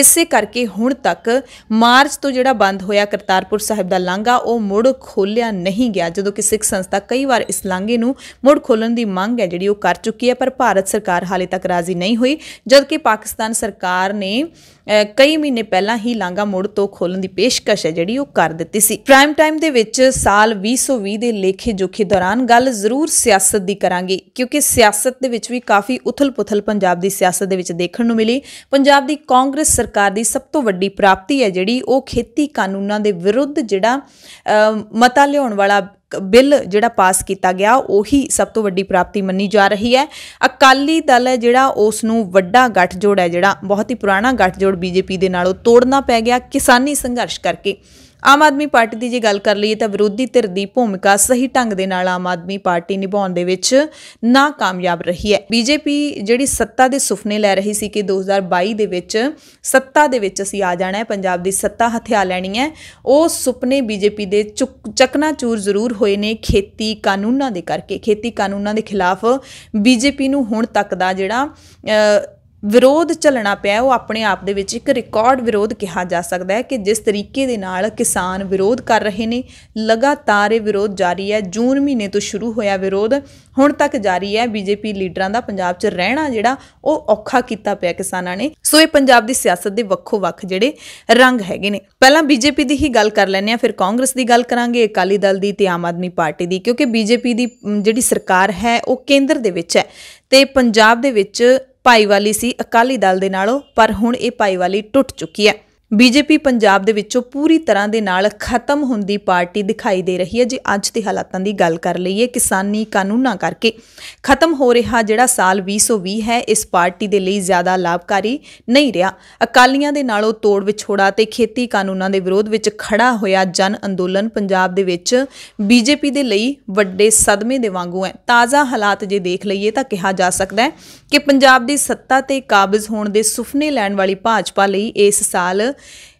ਇਸੇ ਕਰਕੇ ਹੁਣ ਤੱਕ ਮਾਰਚ ਤੋਂ ਜਿਹੜਾ ਬੰਦ ਹੋਇਆ ਕਰਤਾਰਪੁਰ ਸਾਹਿਬ ਦਾ ਲਾਂਘਾ ਉਹ ਮੁੜ ਖੋਲਿਆ ਨਹੀਂ ਗਿਆ ਜਦੋਂ ਕਿ ਸਿੱਖ ਸੰਸਥਾ ਕਈ ਵਾਰ ਇਸ ਲਾਂਘੇ ਨੂੰ ਮੁੜ ਖੋਲਣ ਦੀ ਮੰਗ ਹੈ ਜਿਹੜੀ ਉਹ ਕਰ ਚੁੱਕੀ ਹੈ ਪਰ ਭਾਰਤ ਸਰਕਾਰ ਹਾਲੇ ਤੱਕ ਰਾਜ਼ੀ ਨਹੀਂ ਹੋਈ ਜਦਕਿ ਪਾਕਿਸਤਾਨ ਸਰਕਾਰ ਨੇ ਕਈ ਮਹੀਨੇ ਪਹਿਲਾਂ ਹੀ ਲਾਂਗਾ ਮੋੜ ਤੋਂ ਖੋਲਣ ਦੀ ਪੇਸ਼ਕਸ਼ ਹੈ ਜਿਹੜੀ ਉਹ ਕਰ ਦਿੱਤੀ ਸੀ ਪ੍ਰਾਈਮ ਟਾਈਮ ਦੇ ਵਿੱਚ ਸਾਲ 2020 ਦੇ ਲੇਖੇ ਜੋਖੇ ਦੌਰਾਨ ਗੱਲ ਜ਼ਰੂਰ ਸਿਆਸਤ ਦੀ ਕਰਾਂਗੇ ਕਿਉਂਕਿ ਸਿਆਸਤ ਦੇ ਵਿੱਚ ਵੀ ਕਾਫੀ ਉਥਲ-ਪੁਥਲ ਪੰਜਾਬ ਦੀ ਸਿਆਸਤ ਦੇ ਵਿੱਚ ਦੇਖਣ ਨੂੰ ਮਿਲੀ ਪੰਜਾਬ ਦੀ ਕਾਂਗਰਸ ਸਰਕਾਰ ਦੀ ਸਭ ਤੋਂ ਵੱਡੀ ਪ੍ਰਾਪਤੀ ਹੈ ਜਿਹੜੀ ਉਹ ਖੇਤੀ ਕਾਨੂੰਨਾਂ ਦੇ ਵਿਰੁੱਧ ਜਿਹੜਾ ਮਤਾ ਲਿਆਉਣ ਵਾਲਾ ਬਿੱਲ ਜਿਹੜਾ ਪਾਸ ਕੀਤਾ ਗਿਆ ਉਹੀ ਸਭ ਤੋਂ ਵੱਡੀ ਪ੍ਰਾਪਤੀ ਮੰਨੀ ਜਾ ਰਹੀ ਹੈ ਅਕਾਲੀ ਦਲ ਹੈ ਜਿਹੜਾ ਉਸ ਨੂੰ ਵੱਡਾ ਗੱਠਜੋੜ ਹੈ ਜਿਹੜਾ ਬਹੁਤ ਹੀ ਪੁਰਾਣਾ ਗੱਠਜੋੜ ਬੀਜੇਪੀ ਦੇ ਨਾਲੋਂ ਤੋੜਨਾ ਪੈ ਗਿਆ ਕਿਸਾਨੀ ਸੰਘਰਸ਼ ਕਰਕੇ ਆਮ ਆਦਮੀ ਪਾਰਟੀ ਦੀ ਜੇ ਗੱਲ ਕਰ ਲਈਏ ਤਾਂ ਵਿਰੋਧੀ ਧਿਰ ਦੀ ਭੂਮਿਕਾ ਸਹੀ ਢੰਗ ਦੇ ਨਾਲ ਆਮ ਆਦਮੀ ਪਾਰਟੀ ਨਿਭਾਉਣ ਦੇ ਵਿੱਚ ਨਾਕਾਮਯਾਬ ਰਹੀ ਹੈ ਬੀਜੇਪੀ ਜਿਹੜੀ ਸੱਤਾ ਦੇ ਸੁਪਨੇ ਲੈ ਰਹੀ ਸੀ ਕਿ 2022 ਦੇ ਵਿੱਚ ਸੱਤਾ ਦੇ ਵਿੱਚ ਅਸੀਂ ਆ ਜਾਣਾ ਹੈ ਪੰਜਾਬ ਦੀ ਸੱਤਾ ਹਥਿਆ ਲੈਣੀ ਹੈ ਉਹ ਸੁਪਨੇ ਬੀਜੇਪੀ ਦੇ ਚਕਨਾਚੂਰ ਜ਼ਰੂਰ ਹੋਏ ਨੇ ਖੇਤੀ ਕਾਨੂੰਨਾਂ ਦੇ ਕਰਕੇ ਖੇਤੀ ਕਾਨੂੰਨਾਂ ਦੇ ਖਿਲਾਫ ਬੀਜੇਪੀ ਨੂੰ ਹੁਣ ਤੱਕ ਦਾ ਜਿਹੜਾ ਵਿਰੋਧ ਚੱਲਣਾ ਪਿਆ ਉਹ ਆਪਣੇ ਆਪ ਦੇ ਵਿੱਚ ਇੱਕ ਰਿਕਾਰਡ ਵਿਰੋਧ ਕਿਹਾ ਜਾ ਸਕਦਾ ਹੈ ਕਿ ਜਿਸ ਤਰੀਕੇ ਦੇ ਨਾਲ ਕਿਸਾਨ ਵਿਰੋਧ ਕਰ ਰਹੇ ਨੇ ਲਗਾਤਾਰ ਇਹ ਵਿਰੋਧ ਜਾਰੀ ਹੈ ਜੂਨ ਮਹੀਨੇ ਤੋਂ ਸ਼ੁਰੂ ਹੋਇਆ ਵਿਰੋਧ ਹੁਣ ਤੱਕ ਜਾਰੀ ਹੈ ਬੀਜੇਪੀ ਲੀਡਰਾਂ ਦਾ ਪੰਜਾਬ 'ਚ ਰਹਿਣਾ ਜਿਹੜਾ ਉਹ ਔਖਾ ਕੀਤਾ ਪਿਆ ਕਿਸਾਨਾਂ ਨੇ ਸੋ ਇਹ ਪੰਜਾਬ ਦੀ ਸਿਆਸਤ ਦੇ ਵੱਖੋ-ਵੱਖ ਜਿਹੜੇ ਰੰਗ ਹੈਗੇ ਨੇ ਪਹਿਲਾਂ ਬੀਜੇਪੀ ਦੀ ਹੀ ਗੱਲ ਕਰ ਲੈਂਦੇ ਆ ਫਿਰ ਕਾਂਗਰਸ ਦੀ ਗੱਲ ਕਰਾਂਗੇ ਅਕਾਲੀ ਦਲ ਦੀ ਤੇ ਆਮ ਆਦਮੀ ਪਾਰਟੀ ਦੀ ਕਿਉਂਕਿ ਬੀਜੇਪੀ ਦੀ ਜਿਹੜੀ ਸਰਕਾਰ ਹੈ ਉਹ ਕੇਂਦਰ ਦੇ ਵਿੱਚ ਹੈ ਤੇ ਪੰਜਾਬ ਦੇ ਵਿੱਚ ਭਾਈਵਾਲੀ ਸੀ ਅਕਾਲੀ ਦਲ ਦੇ ਨਾਲੋਂ ਪਰ ਹੁਣ ਇਹ ਭਾਈਵਾਲੀ ਟੁੱਟ ਚੁੱਕੀ ਹੈ ਬੀਜੇਪੀ ਪੰਜਾਬ ਦੇ ਵਿੱਚੋਂ ਪੂਰੀ ਤਰ੍ਹਾਂ ਦੇ ਨਾਲ ਖਤਮ ਹੁੰਦੀ ਪਾਰਟੀ ਦਿਖਾਈ ਦੇ ਰਹੀ ਹੈ ਜੇ ਅੱਜ ਦੇ ਹਾਲਾਤਾਂ ਦੀ ਗੱਲ ਕਰ ਲਈਏ ਕਿਸਾਨੀ ਕਾਨੂੰਨਾਂ ਕਰਕੇ ਖਤਮ ਹੋ ਰਿਹਾ ਜਿਹੜਾ ਸਾਲ 2020 ਹੈ ਇਸ ਪਾਰਟੀ ਦੇ ਲਈ ਜ਼ਿਆਦਾ ਲਾਭਕਾਰੀ ਨਹੀਂ ਰਿਹਾ ਅਕਾਲੀਆਂ ਦੇ ਨਾਲੋਂ ਤੋੜ ਵਿਛੋੜਾ ਤੇ ਖੇਤੀ ਕਾਨੂੰਨਾਂ ਦੇ ਵਿਰੋਧ ਵਿੱਚ ਖੜਾ ਹੋਇਆ ਜਨ ਅੰਦੋਲਨ ਪੰਜਾਬ ਦੇ ਵਿੱਚ ਬੀਜੇਪੀ ਦੇ ਲਈ ਵੱਡੇ ਸਦਮੇ ਦੇ ਵਾਂਗੂ ਹੈ ਤਾਜ਼ਾ ਹਾਲਾਤ ਜੇ ਦੇਖ ਲਈਏ ਤਾਂ ਕਿਹਾ ਜਾ ਸਕਦਾ ਹੈ ਕਿ ਪੰਜਾਬ ਦੀ ਸੱਤਾ ਤੇ ਕਾਬਜ਼ ਹੋਣ ਦੇ ਸੁਪਨੇ ਲੈਣ ਵਾਲੀ ਭਾਜਪਾ ਲਈ ਇਸ ਸਾਲ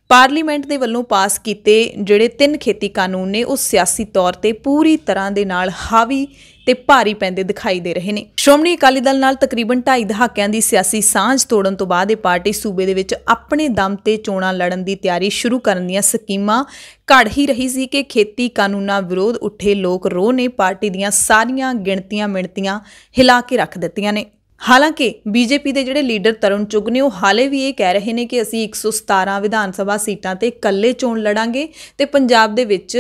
ਪਾਰਲੀਮੈਂਟ ਦੇ ਵੱਲੋਂ ਪਾਸ ਕੀਤੇ ਜਿਹੜੇ ਤਿੰਨ ਖੇਤੀ ਕਾਨੂੰਨ ਨੇ ਉਹ ਸਿਆਸੀ ਤੌਰ ਤੇ ਪੂਰੀ ਤਰ੍ਹਾਂ ਦੇ ਨਾਲ ਹਾਵੀ ਤੇ ਭਾਰੀ ਪੈਂਦੇ ਦਿਖਾਈ ਦੇ ਰਹੇ ਨੇ ਸ਼੍ਰੋਮਣੀ ਅਕਾਲੀ ਦਲ ਨਾਲ ਤਕਰੀਬਨ 2.5 ਦਹਾਕਿਆਂ ਦੀ ਸਿਆਸੀ ਸਾਂਝ ਤੋੜਨ ਤੋਂ ਬਾਅਦ ਇਹ ਪਾਰਟੀ ਸੂਬੇ ਦੇ ਵਿੱਚ ਆਪਣੇ ਦਮ ਤੇ ਚੋਣਾਂ ਲੜਨ ਦੀ ਤਿਆਰੀ ਸ਼ੁਰੂ ਕਰਨ ਦੀਆਂ ਸਕੀਮਾਂ ਘੜ ਹੀ ਰਹੀ ਸੀ ਕਿ ਖੇਤੀ ਕਾਨੂੰਨਾਂ ਵਿਰੋਧ ਉੱਠੇ ਲੋਕ ਰੋਹ ਨੇ ਪਾਰਟੀ ਦੀਆਂ ਸਾਰੀਆਂ ਗਿਣਤੀਆਂ ਮਿਣਤੀਆਂ ਹਿਲਾ ਕੇ ਰੱਖ ਦਿੱਤੀਆਂ ਨੇ ਹਾਲਾਂਕਿ ਬੀਜੇਪੀ ਦੇ ਜਿਹੜੇ ਲੀਡਰ ਤਰੁਣ ਚੁਗ ਨੇ ਉਹ ਹਾਲੇ ਵੀ ਇਹ ਕਹਿ ਰਹੇ ਨੇ ਕਿ ਅਸੀਂ 117 ਵਿਧਾਨ ਸਭਾ ਸੀਟਾਂ ਤੇ ਇਕੱਲੇ ਚੋਣ ਲੜਾਂਗੇ ਤੇ ਪੰਜਾਬ ਦੇ ਵਿੱਚ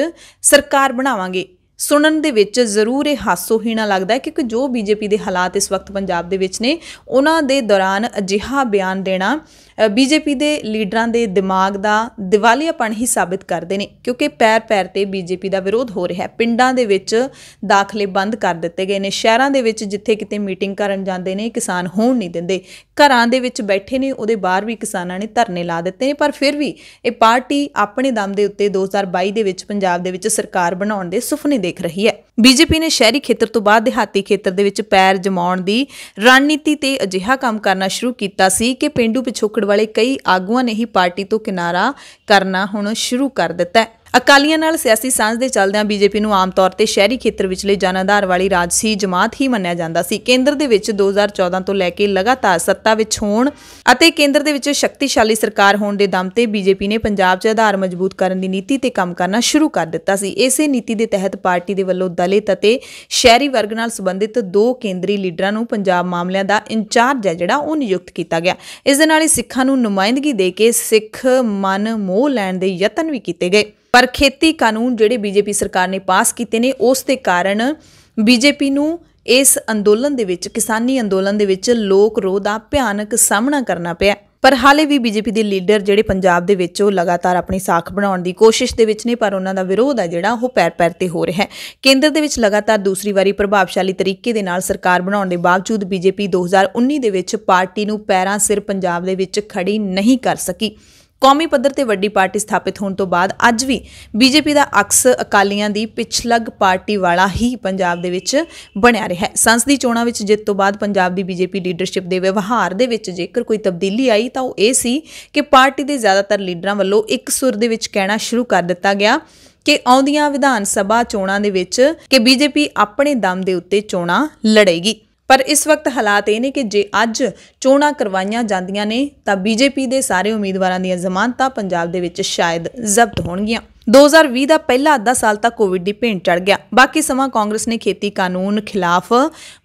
ਸਰਕਾਰ ਬਣਾਵਾਂਗੇ ਸੁਣਨ ਦੇ ਵਿੱਚ ਜ਼ਰੂਰ ਇਹ ਹਾਸੋਹੀਣਾ ਲੱਗਦਾ ਹੈ ਕਿਉਂਕਿ ਜੋ ਬੀਜੇਪੀ ਦੇ ਹਾਲਾਤ ਇਸ ਵਕਤ ਪੰਜਾਬ ਦੇ ਵਿੱਚ ਨੇ ਉਹਨਾਂ ਦੇ ਦੌਰਾਨ ਅਜਿਹਾ ਬਿਆਨ ਦੇਣਾ ਬੀਜੇਪੀ ਦੇ ਲੀਡਰਾਂ ਦੇ ਦਿਮਾਗ ਦਾ ਦਿਵਾਲੀਆਪਣ ਹੀ ਸਾਬਿਤ ਕਰਦੇ ਨੇ ਕਿਉਂਕਿ ਪੈਰ-ਪੈਰ ਤੇ ਬੀਜੇਪੀ ਦਾ ਵਿਰੋਧ ਹੋ ਰਿਹਾ ਹੈ ਪਿੰਡਾਂ ਦੇ ਵਿੱਚ ਦਾਖਲੇ ਬੰਦ ਕਰ ਦਿੱਤੇ ਗਏ ਨੇ ਸ਼ਹਿਰਾਂ ਦੇ ਵਿੱਚ ਜਿੱਥੇ ਕਿਤੇ ਮੀਟਿੰਗ ਕਰਨ ਜਾਂਦੇ ਨੇ ਕਿਸਾਨ ਹੋਣ ਨਹੀਂ ਦਿੰਦੇ ਘਰਾਂ ਦੇ ਵਿੱਚ ਬੈਠੇ ਨੇ ਉਹਦੇ ਬਾਹਰ ਵੀ ਕਿਸਾਨਾਂ ਨੇ ਧਰਨੇ ਲਾ ਦਿੱਤੇ ਨੇ ਪਰ ਫਿਰ ਵੀ ਇਹ ਪਾਰਟੀ ਆਪਣੇ ਦਮ ਦੇ ਉੱਤੇ 2022 ਦੇ ਵਿੱਚ ਪੰਜਾਬ ਦੇ ਵਿੱਚ ਸਰਕਾਰ ਬਣਾਉਣ ਦੇ ਸੁਪਨੇ ਦੇਖ ਰਹੀ ਹੈ ਬੀਜੇਪੀ ਨੇ ਸ਼ਹਿਰੀ ਖੇਤਰ ਤੋਂ ਬਾਅਦ ਦਿਹਾਤੀ ਖੇਤਰ ਦੇ ਵਿੱਚ ਪੈਰ ਜਮਾਉਣ ਦੀ ਰਣਨੀਤੀ ਤੇ ਅਜਿਹਾ ਕੰਮ ਕਰਨਾ ਸ਼ੁਰੂ ਕੀਤਾ ਸੀ ਕਿ ਪਿੰਡੂ ਪਿਛੋਕੜ ਵਾਲੇ ਕਈ ਆਗੂਆਂ ਨੇ ਹੀ ਪਾਰਟੀ ਤੋਂ ਕਿਨਾਰਾ ਕਰਨਾ ਹੁਣ ਸ਼ੁਰੂ ਕਰ ਦਿੱਤਾ ਹੈ ਅਕਾਲੀਆਂ ਨਾਲ ਸਿਆਸੀ ਸਾਂਝ ਦੇ ਚੱਲਦਿਆਂ ਬੀਜੇਪੀ ਨੂੰ ਆਮ ਤੌਰ ਤੇ ਸ਼ਹਿਰੀ ਖੇਤਰ ਵਿੱਚਲੇ ਜਨਾਧਾਰ ਵਾਲੀ ਰਾਜਸੀ ਜਮਾਤ ਹੀ ਮੰਨਿਆ ਜਾਂਦਾ ਸੀ ਕੇਂਦਰ ਦੇ ਵਿੱਚ 2014 ਤੋਂ ਲੈ ਕੇ ਲਗਾਤਾਰ ਸੱਤਾ ਵਿੱਚ ਹੋਣ ਅਤੇ ਕੇਂਦਰ ਦੇ ਵਿੱਚ ਸ਼ਕਤੀਸ਼ਾਲੀ ਸਰਕਾਰ ਹੋਣ ਦੇ ਦਮ ਤੇ ਬੀਜੇਪੀ ਨੇ ਪੰਜਾਬ 'ਚ ਆਧਾਰ ਮਜ਼ਬੂਤ ਕਰਨ ਦੀ ਨੀਤੀ ਤੇ ਕੰਮ ਕਰਨਾ ਸ਼ੁਰੂ ਕਰ ਦਿੱਤਾ ਸੀ ਇਸੇ ਨੀਤੀ ਦੇ ਤਹਿਤ ਪਾਰਟੀ ਦੇ ਵੱਲੋਂ ਦਲਿਤ ਅਤੇ ਸ਼ਹਿਰੀ ਵਰਗ ਨਾਲ ਸੰਬੰਧਿਤ ਦੋ ਕੇਂਦਰੀ ਲੀਡਰਾਂ ਨੂੰ ਪੰਜਾਬ ਮਾਮਲਿਆਂ ਦਾ ਇੰਚਾਰਜ ਹੈ ਜਿਹੜਾ ਉਹ ਨਿਯੁਕਤ ਕੀਤਾ ਗਿਆ ਇਸ ਦੇ ਨਾਲ ਹੀ ਸਿੱਖਾਂ ਨੂੰ ਨੁਮਾਇੰਦਗੀ ਦੇ ਕੇ ਸਿੱਖ ਮਨ ਮੋਹ ਲੈਣ ਦੇ ਯਤਨ ਵੀ ਕੀਤੇ ਗਏ ਪਰ ਖੇਤੀ ਕਾਨੂੰਨ ਜਿਹੜੇ ਬੀਜੇਪੀ ਸਰਕਾਰ ਨੇ ਪਾਸ ਕੀਤੇ ਨੇ ਉਸ ਦੇ ਕਾਰਨ ਬੀਜੇਪੀ ਨੂੰ ਇਸ ਅੰਦੋਲਨ ਦੇ ਵਿੱਚ ਕਿਸਾਨੀ ਅੰਦੋਲਨ ਦੇ ਵਿੱਚ ਲੋਕ ਰੋਹ ਦਾ ਭਿਆਨਕ ਸਾਹਮਣਾ ਕਰਨਾ ਪਿਆ ਪਰ ਹਾਲੇ ਵੀ ਬੀਜੇਪੀ ਦੇ ਲੀਡਰ ਜਿਹੜੇ ਪੰਜਾਬ ਦੇ ਵਿੱਚ ਉਹ ਲਗਾਤਾਰ ਆਪਣੀ ਸਾਖ ਬਣਾਉਣ ਦੀ ਕੋਸ਼ਿਸ਼ ਦੇ ਵਿੱਚ ਨੇ ਪਰ ਉਹਨਾਂ ਦਾ ਵਿਰੋਧ ਆ ਜਿਹੜਾ ਉਹ ਪੈਰ-ਪੈਰ ਤੇ ਹੋ ਰਿਹਾ ਹੈ ਕੇਂਦਰ ਦੇ ਵਿੱਚ ਲਗਾਤਾਰ ਦੂਸਰੀ ਵਾਰੀ ਪ੍ਰਭਾਵਸ਼ਾਲੀ ਤਰੀਕੇ ਦੇ ਨਾਲ ਸਰਕਾਰ ਬਣਾਉਣ ਦੇ ਬਾਵਜੂਦ ਬੀਜੇਪੀ 2019 ਦੇ ਵਿੱਚ ਪਾਰਟੀ ਨੂੰ ਪੈਰਾਂ ਸਿਰ ਪੰਜਾਬ ਦੇ ਵਿੱਚ ਖੜੀ ਨਹੀਂ ਕਰ ਸਕੀ ਕੌਮੀ ਪੱਧਰ ਤੇ ਵੱਡੀ ਪਾਰਟੀ ਸਥਾਪਿਤ ਹੋਣ ਤੋਂ ਬਾਅਦ ਅੱਜ ਵੀ ਬੀਜੇਪੀ ਦਾ ਅਕਸ ਅਕਾਲੀਆਂ ਦੀ ਪਿਛਲਗ ਪਾਰਟੀ ਵਾਲਾ ਹੀ ਪੰਜਾਬ ਦੇ ਵਿੱਚ ਬਣਿਆ ਰਿਹਾ ਹੈ ਸੰਸਦੀ ਚੋਣਾਂ ਵਿੱਚ ਜਿੱਤ ਤੋਂ ਬਾਅਦ ਪੰਜਾਬ ਦੀ ਬੀਜੇਪੀ ਲੀਡਰਸ਼ਿਪ ਦੇ ਵਿਵਹਾਰ ਦੇ ਵਿੱਚ ਜੇਕਰ ਕੋਈ ਤਬਦੀਲੀ ਆਈ ਤਾਂ ਉਹ ਇਹ ਸੀ ਕਿ ਪਾਰਟੀ ਦੇ ਜ਼ਿਆਦਾਤਰ ਲੀਡਰਾਂ ਵੱਲੋਂ ਇੱਕ ਸੁਰ ਦੇ ਵਿੱਚ ਕਹਿਣਾ ਸ਼ੁਰੂ ਕਰ ਦਿੱਤਾ ਗਿਆ ਕਿ ਆਉਂਦੀਆਂ ਵਿਧਾਨ ਸਭਾ ਚੋਣਾਂ ਦੇ ਵਿੱਚ ਕਿ ਬੀਜੇਪੀ ਆਪਣੇ ਦਮ ਦੇ ਉੱਤੇ ਚੋਣਾਂ ਲੜੇਗੀ ਪਰ ਇਸ ਵਕਤ ਹਾਲਾਤ ਇਹ ਨੇ ਕਿ ਜੇ ਅੱਜ ਚੋਣਾਂ ਕਰਵਾਈਆਂ ਜਾਂਦੀਆਂ ਨੇ ਤਾਂ ਬੀਜੇਪੀ ਦੇ ਸਾਰੇ ਉਮੀਦਵਾਰਾਂ ਦੀਆਂ ਜ਼ਮਾਨਤਾਂ ਪੰਜਾਬ ਦੇ ਵਿੱਚ ਸ਼ਾਇਦ ਜ਼ਬਤ ਹੋਣਗੀਆਂ 2020 ਦਾ ਪਹਿਲਾ ਅੱਧਾ ਸਾਲ ਤਾਂ ਕੋਵਿਡ ਦੀ ਭੇਂਟ ਚੜ ਗਿਆ ਬਾਕੀ ਸਮਾਂ ਕਾਂਗਰਸ ਨੇ ਖੇਤੀ ਕਾਨੂੰਨ ਖਿਲਾਫ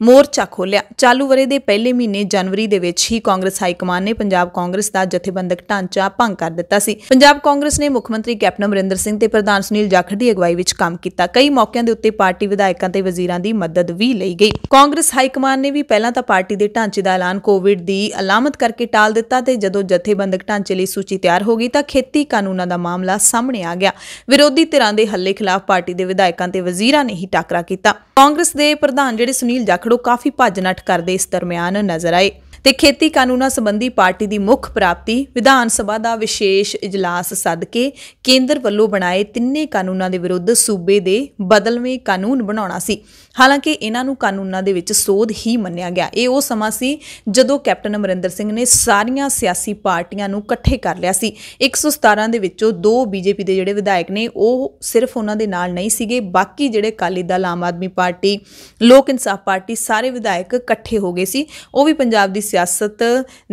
ਮੋਰਚਾ ਖੋਲ੍ਹਿਆ ਚਾਲੂ ਵਰੇ ਦੇ ਪਹਿਲੇ ਮਹੀਨੇ ਜਨਵਰੀ ਦੇ ਵਿੱਚ ਹੀ ਕਾਂਗਰਸ ਹਾਈ ਕਮਾਨ ਨੇ ਪੰਜਾਬ ਕਾਂਗਰਸ ਦਾ ਜਥੇਬੰਦਕ ਢਾਂਚਾ ਭੰਗ ਕਰ ਦਿੱਤਾ ਸੀ ਪੰਜਾਬ ਕਾਂਗਰਸ ਨੇ ਮੁੱਖ ਮੰਤਰੀ ਕੈਪਟਨ ਅਮਰਿੰਦਰ ਸਿੰਘ ਤੇ ਪ੍ਰਧਾਨ ਸੁਨੀਲ ਜਾਖੜ ਦੀ ਅਗਵਾਈ ਵਿੱਚ ਕੰਮ ਕੀਤਾ ਕਈ ਮੌਕਿਆਂ ਦੇ ਉੱਤੇ ਪਾਰਟੀ ਵਿਧਾਇਕਾਂ ਤੇ ਵਜ਼ੀਰਾਂ ਦੀ ਮਦਦ ਵੀ ਲਈ ਗਈ ਕਾਂਗਰਸ ਹਾਈ ਕਮਾਨ ਨੇ ਵੀ ਪਹਿਲਾਂ ਤਾਂ ਪਾਰਟੀ ਦੇ ਢਾਂਚੇ ਦਾ ਐਲਾਨ ਕੋਵਿਡ ਦੀ ਅਲਾਮਤ ਕਰਕੇ ਟਾਲ ਦਿੱਤਾ ਤੇ ਜਦੋਂ ਜਥੇਬੰਦਕ ਢਾਂਚੇ ਲਈ ਸੂਚੀ ਤਿਆਰ ਹੋ ਗਈ ਤਾਂ ਖੇਤੀ ਕਾਨੂੰਨਾਂ ਦਾ ਮਾਮਲਾ ਸਾਹਮਣੇ ਆ ਗਿਆ ਵਿਰੋਧੀ ਧਿਰਾਂ ਦੇ ਹੱਲੇ ਖਿਲਾਫ ਪਾਰਟੀ ਦੇ ਵਿਧਾਇਕਾਂ ਤੇ ਵਜ਼ੀਰਾਂ ਨੇ ਹੀ ਟਾਕਰਾ ਕੀਤਾ ਕਾਂਗਰਸ ਦੇ ਪ੍ਰਧਾਨ ਜਿਹੜੇ ਸੁਨੀਲ ਜਾਖੜੋ ਕਾਫੀ ਭੱਜ ਨੱਠ ਕਰਦੇ ਇਸ ਦਰਮਿਆਨ ਨਜ਼ਰ ਆਏ ਤੇ ਖੇਤੀ ਕਾਨੂੰਨਾਂ ਸੰਬੰਧੀ ਪਾਰਟੀ ਦੀ ਮੁੱਖ ਪ੍ਰਾਪਤੀ ਵਿਧਾਨ ਸਭਾ ਦਾ ਵਿਸ਼ੇਸ਼ ਇਜਲਾਸ ਸੱਦ ਕੇ ਕੇਂਦਰ ਵੱਲੋਂ ਬਣਾਏ ਤਿੰਨੇ ਕਾਨੂੰਨਾਂ ਦੇ ਵਿਰੁੱਧ ਸੂਬੇ ਦੇ ਬਦਲਵੇਂ ਕਾਨੂੰਨ ਬਣਾਉਣਾ ਸੀ ਹਾਲਾਂਕਿ ਇਹਨਾਂ ਨੂੰ ਕਾਨੂੰਨਾਂ ਦੇ ਵਿੱਚ ਸੋਧ ਹੀ ਮੰਨਿਆ ਗਿਆ ਇਹ ਉਹ ਸਮਾਂ ਸੀ ਜਦੋਂ ਕੈਪਟਨ ਅਮਰਿੰਦਰ ਸਿੰਘ ਨੇ ਸਾਰੀਆਂ ਸਿਆਸੀ ਪਾਰਟੀਆਂ ਨੂੰ ਇਕੱਠੇ ਕਰ ਲਿਆ ਸੀ 117 ਦੇ ਵਿੱਚੋਂ ਦੋ ਬੀਜੇਪੀ ਦੇ ਜਿਹੜੇ ਵਿਧਾਇਕ ਨੇ ਉਹ ਸਿਰਫ ਉਹਨਾਂ ਦੇ ਨਾਲ ਨਹੀਂ ਸੀਗੇ ਬਾਕੀ ਜਿਹੜੇ ਕਾਲੀ ਦਲ ਆਮ ਆਦਮੀ ਪਾਰਟੀ ਲੋਕ ਇਨਸਾਫ ਪਾਰਟੀ ਸਾਰੇ ਵਿਧਾਇਕ ਇਕੱਠੇ ਹੋ ਗਏ ਸੀ ਉਹ ਵੀ ਪੰਜਾਬ ਦੀ ਸਿਆਸਤ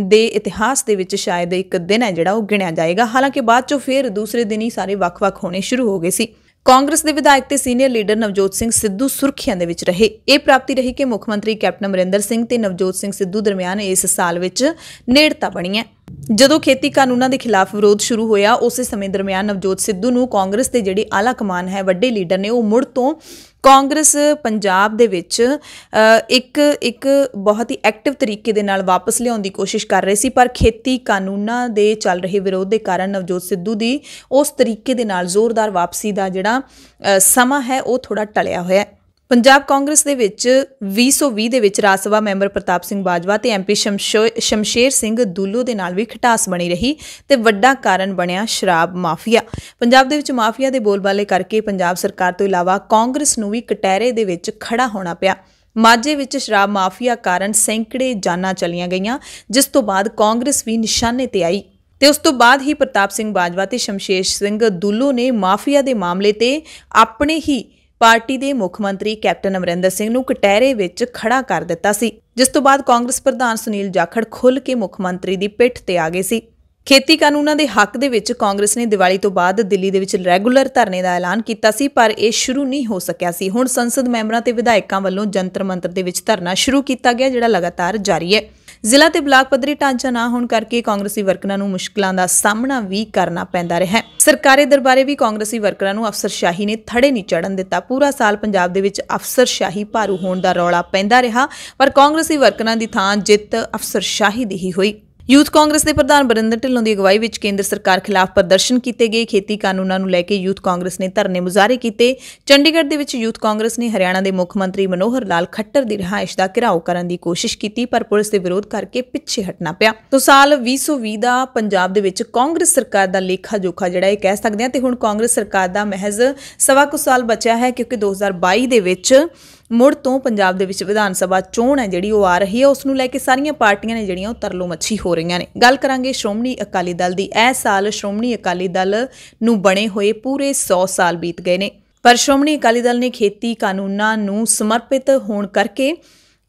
ਦੇ ਇਤਿਹਾਸ ਦੇ ਵਿੱਚ ਸ਼ਾਇਦ ਇੱਕ ਦਿਨ ਹੈ ਜਿਹੜਾ ਉਹ ਗਿਣਿਆ ਜਾਏਗਾ ਹਾਲਾਂਕਿ ਬਾਅਦ ਚੋਂ ਫਿਰ ਦੂਸਰੇ ਦਿਨ ਹੀ ਸਾਰੇ ਵੱਖ-ਵੱਖ ਹੋਣੇ ਸ਼ੁਰੂ ਹੋ ਗਏ ਸੀ ਕਾਂਗਰਸ ਦੇ ਵਿਧਾਇਕ ਤੇ ਸੀਨੀਅਰ ਲੀਡਰ ਨਵਜੋਤ ਸਿੰਘ ਸਿੱਧੂ ਸੁਰਖੀਆਂ ਦੇ ਵਿੱਚ ਰਹੇ ਇਹ ਪ੍ਰਾਪਤੀ ਰਹੀ ਕਿ ਮੁੱਖ ਮੰਤਰੀ ਕੈਪਟਨ ਅਮਰਿੰਦਰ ਸਿੰਘ ਤੇ ਨਵਜੋਤ ਸਿੰਘ ਸਿੱਧੂ ਦਰਮਿਆਨ ਇਸ ਸਾਲ ਵਿੱਚ ਨੇੜਤਾ ਬਣੀ ਹੈ ਜਦੋਂ ਖੇਤੀ ਕਾਨੂੰਨਾਂ ਦੇ ਖਿਲਾਫ ਵਿਰੋਧ ਸ਼ੁਰੂ ਹੋਇਆ ਉਸੇ ਸਮੇਂ ਦਰਮਿਆਨ ਨਵਜੋਤ ਸਿੱਧੂ ਨੂੰ ਕਾਂਗਰਸ ਦੇ ਜਿਹੜੇ ਆਲਾ ਕਮਾਨ ਹੈ ਵੱਡੇ ਲੀਡਰ ਨੇ ਉਹ ਮੁੜ ਤੋਂ ਕਾਂਗਰਸ ਪੰਜਾਬ ਦੇ ਵਿੱਚ ਇੱਕ ਇੱਕ ਬਹੁਤ ਹੀ ਐਕਟਿਵ ਤਰੀਕੇ ਦੇ ਨਾਲ ਵਾਪਸ ਲਿਆਉਣ ਦੀ ਕੋਸ਼ਿਸ਼ ਕਰ ਰਹੀ ਸੀ ਪਰ ਖੇਤੀ ਕਾਨੂੰਨਾਂ ਦੇ ਚੱਲ ਰਹੇ ਵਿਰੋਧ ਦੇ ਕਾਰਨ ਨਵਜੋਤ ਸਿੱਧੂ ਦੀ ਉਸ ਤਰੀਕੇ ਦੇ ਨਾਲ ਜ਼ੋਰਦਾਰ ਵਾਪਸੀ ਦਾ ਜਿਹੜਾ ਸਮਾਂ ਹੈ ਉਹ ਥੋੜਾ ਟਲਿਆ ਹੋਇਆ ਹੈ ਪੰਜਾਬ ਕਾਂਗਰਸ ਦੇ ਵਿੱਚ 2020 ਦੇ ਵਿੱਚ ਰਾਜ ਸਭਾ ਮੈਂਬਰ ਪ੍ਰਤਾਪ ਸਿੰਘ ਬਾਜਵਾ ਤੇ ਐਮਪੀ ਸ਼ਮਸ਼ੇਰ ਸਿੰਘ ਦੁੱਲੂ ਦੇ ਨਾਲ ਵੀ ਖਟਾਸ ਬਣੀ ਰਹੀ ਤੇ ਵੱਡਾ ਕਾਰਨ ਬਣਿਆ ਸ਼ਰਾਬ ਮਾਫੀਆ ਪੰਜਾਬ ਦੇ ਵਿੱਚ ਮਾਫੀਆ ਦੇ ਬੋਲਬਾਲੇ ਕਰਕੇ ਪੰਜਾਬ ਸਰਕਾਰ ਤੋਂ ਇਲਾਵਾ ਕਾਂਗਰਸ ਨੂੰ ਵੀ ਕਟਹਿਰੇ ਦੇ ਵਿੱਚ ਖੜਾ ਹੋਣਾ ਪਿਆ ਮਾਝੇ ਵਿੱਚ ਸ਼ਰਾਬ ਮਾਫੀਆ ਕਾਰਨ ਸੈਂਕੜੇ ਜਾਨਾਂ ਚਲੀਆਂ ਗਈਆਂ ਜਿਸ ਤੋਂ ਬਾਅਦ ਕਾਂਗਰਸ ਵੀ ਨਿਸ਼ਾਨੇ ਤੇ ਆਈ ਤੇ ਉਸ ਤੋਂ ਬਾਅਦ ਹੀ ਪ੍ਰਤਾਪ ਸਿੰਘ ਬਾਜਵਾ ਤੇ ਸ਼ਮਸ਼ੇਰ ਸਿੰਘ ਦੁੱਲੂ ਨੇ ਮਾਫੀਆ ਦੇ ਮਾਮਲੇ ਤੇ ਆਪਣੇ ਹੀ ਪਾਰਟੀ ਦੇ ਮੁੱਖ ਮੰਤਰੀ ਕੈਪਟਨ ਅਮਰਿੰਦਰ ਸਿੰਘ ਨੂੰ ਕਟਹਿਰੇ ਵਿੱਚ ਖੜਾ ਕਰ ਦਿੱਤਾ ਸੀ ਜਿਸ ਤੋਂ ਬਾਅਦ ਕਾਂਗਰਸ ਪ੍ਰਧਾਨ ਸੁਨੀਲ ਜਾਖੜ ਖੁੱਲ ਕੇ ਮੁੱਖ ਮੰਤਰੀ ਦੀ ਪਿੱਠ ਤੇ ਆ ਗਏ ਸੀ ਖੇਤੀ ਕਾਨੂੰਨਾਂ ਦੇ ਹੱਕ ਦੇ ਵਿੱਚ ਕਾਂਗਰਸ ਨੇ ਦੀਵਾਲੀ ਤੋਂ ਬਾਅਦ ਦਿੱਲੀ ਦੇ ਵਿੱਚ ਰੈਗੂਲਰ ਧਰਨੇ ਦਾ ਐਲਾਨ ਕੀਤਾ ਸੀ ਪਰ ਇਹ ਸ਼ੁਰੂ ਨਹੀਂ ਹੋ ਸਕਿਆ ਸੀ ਹੁਣ ਸੰਸਦ ਮੈਂਬਰਾਂ ਤੇ ਵਿਧਾਇਕਾਂ ਵੱਲੋਂ ਜੰਤਰ ਮੰਤਰ ਦੇ ਵਿੱਚ ਧਰਨਾ ਸ਼ੁਰੂ ਕੀਤਾ ਗਿਆ ਜਿਹੜਾ ਲਗਾਤਾਰ ਜਾਰੀ ਹੈ ਜ਼ਿਲ੍ਹਾ ਤੇ ਬਲਾਕ ਪੱਧਰੀ ਟਾਂਚਾ ਨਾ ਹੋਣ ਕਰਕੇ ਕਾਂਗਰਸੀ ਵਰਕਰਾਂ ਨੂੰ ਮੁਸ਼ਕਲਾਂ ਦਾ ਸਾਹਮਣਾ ਵੀ ਕਰਨਾ ਪੈਂਦਾ ਰਿਹਾ ਹੈ ਸਰਕਾਰੀ ਦਰਬਾਰੇ ਵੀ ਕਾਂਗਰਸੀ ਵਰਕਰਾਂ ਨੂੰ ਅਫਸਰਸ਼ਾਹੀ ਨੇ ਥੜੇ ਨਹੀਂ ਚੜਨ ਦਿੱਤਾ ਪੂਰਾ ਸਾਲ ਪੰਜਾਬ ਦੇ ਵਿੱਚ ਅਫਸਰਸ਼ਾਹੀ ਭਾਰੂ ਹੋਣ ਦਾ ਰੌਲਾ ਪੈਂਦਾ ਰਿਹਾ ਪਰ ਕਾਂਗਰਸੀ ਵਰਕਰਾਂ ਦੀ ਥਾਂ ਜਿੱਤ ਅਫਸਰਸ਼ਾਹੀ ਦੀ ਹੀ ਹੋਈ ਯੂਥ ਕਾਂਗਰਸ ਦੇ ਪ੍ਰਧਾਨ ਬਰਿੰਦਰ ਢਿੱਲੋਂ ਦੀ ਅਗਵਾਈ ਵਿੱਚ ਕੇਂਦਰ ਸਰਕਾਰ ਖਿਲਾਫ ਪ੍ਰਦਰਸ਼ਨ ਕੀਤੇ ਗਏ ਖੇਤੀ ਕਾਨੂੰਨਾਂ ਨੂੰ ਲੈ ਕੇ ਯੂਥ ਕਾਂਗਰਸ ਨੇ ਧਰਨੇ ਮੁਜ਼ਾਹਰੇ ਕੀਤੇ ਚੰਡੀਗੜ੍ਹ ਦੇ ਵਿੱਚ ਯੂਥ ਕਾਂਗਰਸ ਨੇ ਹਰਿਆਣਾ ਦੇ ਮੁੱਖ ਮੰਤਰੀ ਮਨੋਹਰ ਲਾਲ ਖੱਟਰ ਦੀ ਰਿਹਾਇਸ਼ ਦਾ ਘਿਰਾਓ ਕਰਨ ਦੀ ਕੋਸ਼ਿਸ਼ ਕੀਤੀ ਪਰ ਪੁਲਿਸ ਦੇ ਵਿਰੋਧ ਕਰਕੇ ਪਿੱਛੇ ਹਟਣਾ ਪਿਆ ਤੋਂ ਸਾਲ 2020 ਦਾ ਪੰਜਾਬ ਦੇ ਵਿੱਚ ਕਾਂਗਰਸ ਸਰਕਾਰ ਦਾ ਲੇਖਾ ਜੋਖਾ ਜਿਹੜਾ ਇਹ ਕਹਿ ਸਕਦੇ ਹਾਂ ਤੇ ਹੁਣ ਕਾਂਗਰਸ ਸਰਕਾਰ ਦਾ ਮਹਿਜ਼ ਸਵਾ ਕੁ ਸਾਲ ਬਚਿਆ ਹੈ ਕਿਉਂਕਿ 2022 ਦੇ ਵਿੱਚ ਮੁੜ ਤੋਂ ਪੰਜਾਬ ਦੇ ਵਿੱਚ ਵਿਧਾਨ ਸਭਾ ਚੋਣ ਹੈ ਜਿਹੜੀ ਉਹ ਆ ਰਹੀ ਹੈ ਉਸ ਨੂੰ ਲੈ ਕੇ ਸਾਰੀਆਂ ਪਾਰਟੀਆਂ ਨੇ ਜਿਹੜੀਆਂ ਉਹ ਤਰਲੋ ਮੱਛੀ ਹੋ ਰਹੀਆਂ ਨੇ ਗੱਲ ਕਰਾਂਗੇ ਸ਼੍ਰੋਮਣੀ ਅਕਾਲੀ ਦਲ ਦੀ ਇਹ ਸਾਲ ਸ਼੍ਰੋਮਣੀ ਅਕਾਲੀ ਦਲ ਨੂੰ ਬਣੇ ਹੋਏ ਪੂਰੇ 100 ਸਾਲ ਬੀਤ ਗਏ ਨੇ ਪਰ ਸ਼੍ਰੋਮਣੀ ਅਕਾਲੀ ਦਲ ਨੇ ਖੇਤੀ ਕਾਨੂੰਨਾਂ ਨੂੰ ਸਮਰਪਿਤ ਹੋਣ ਕਰਕੇ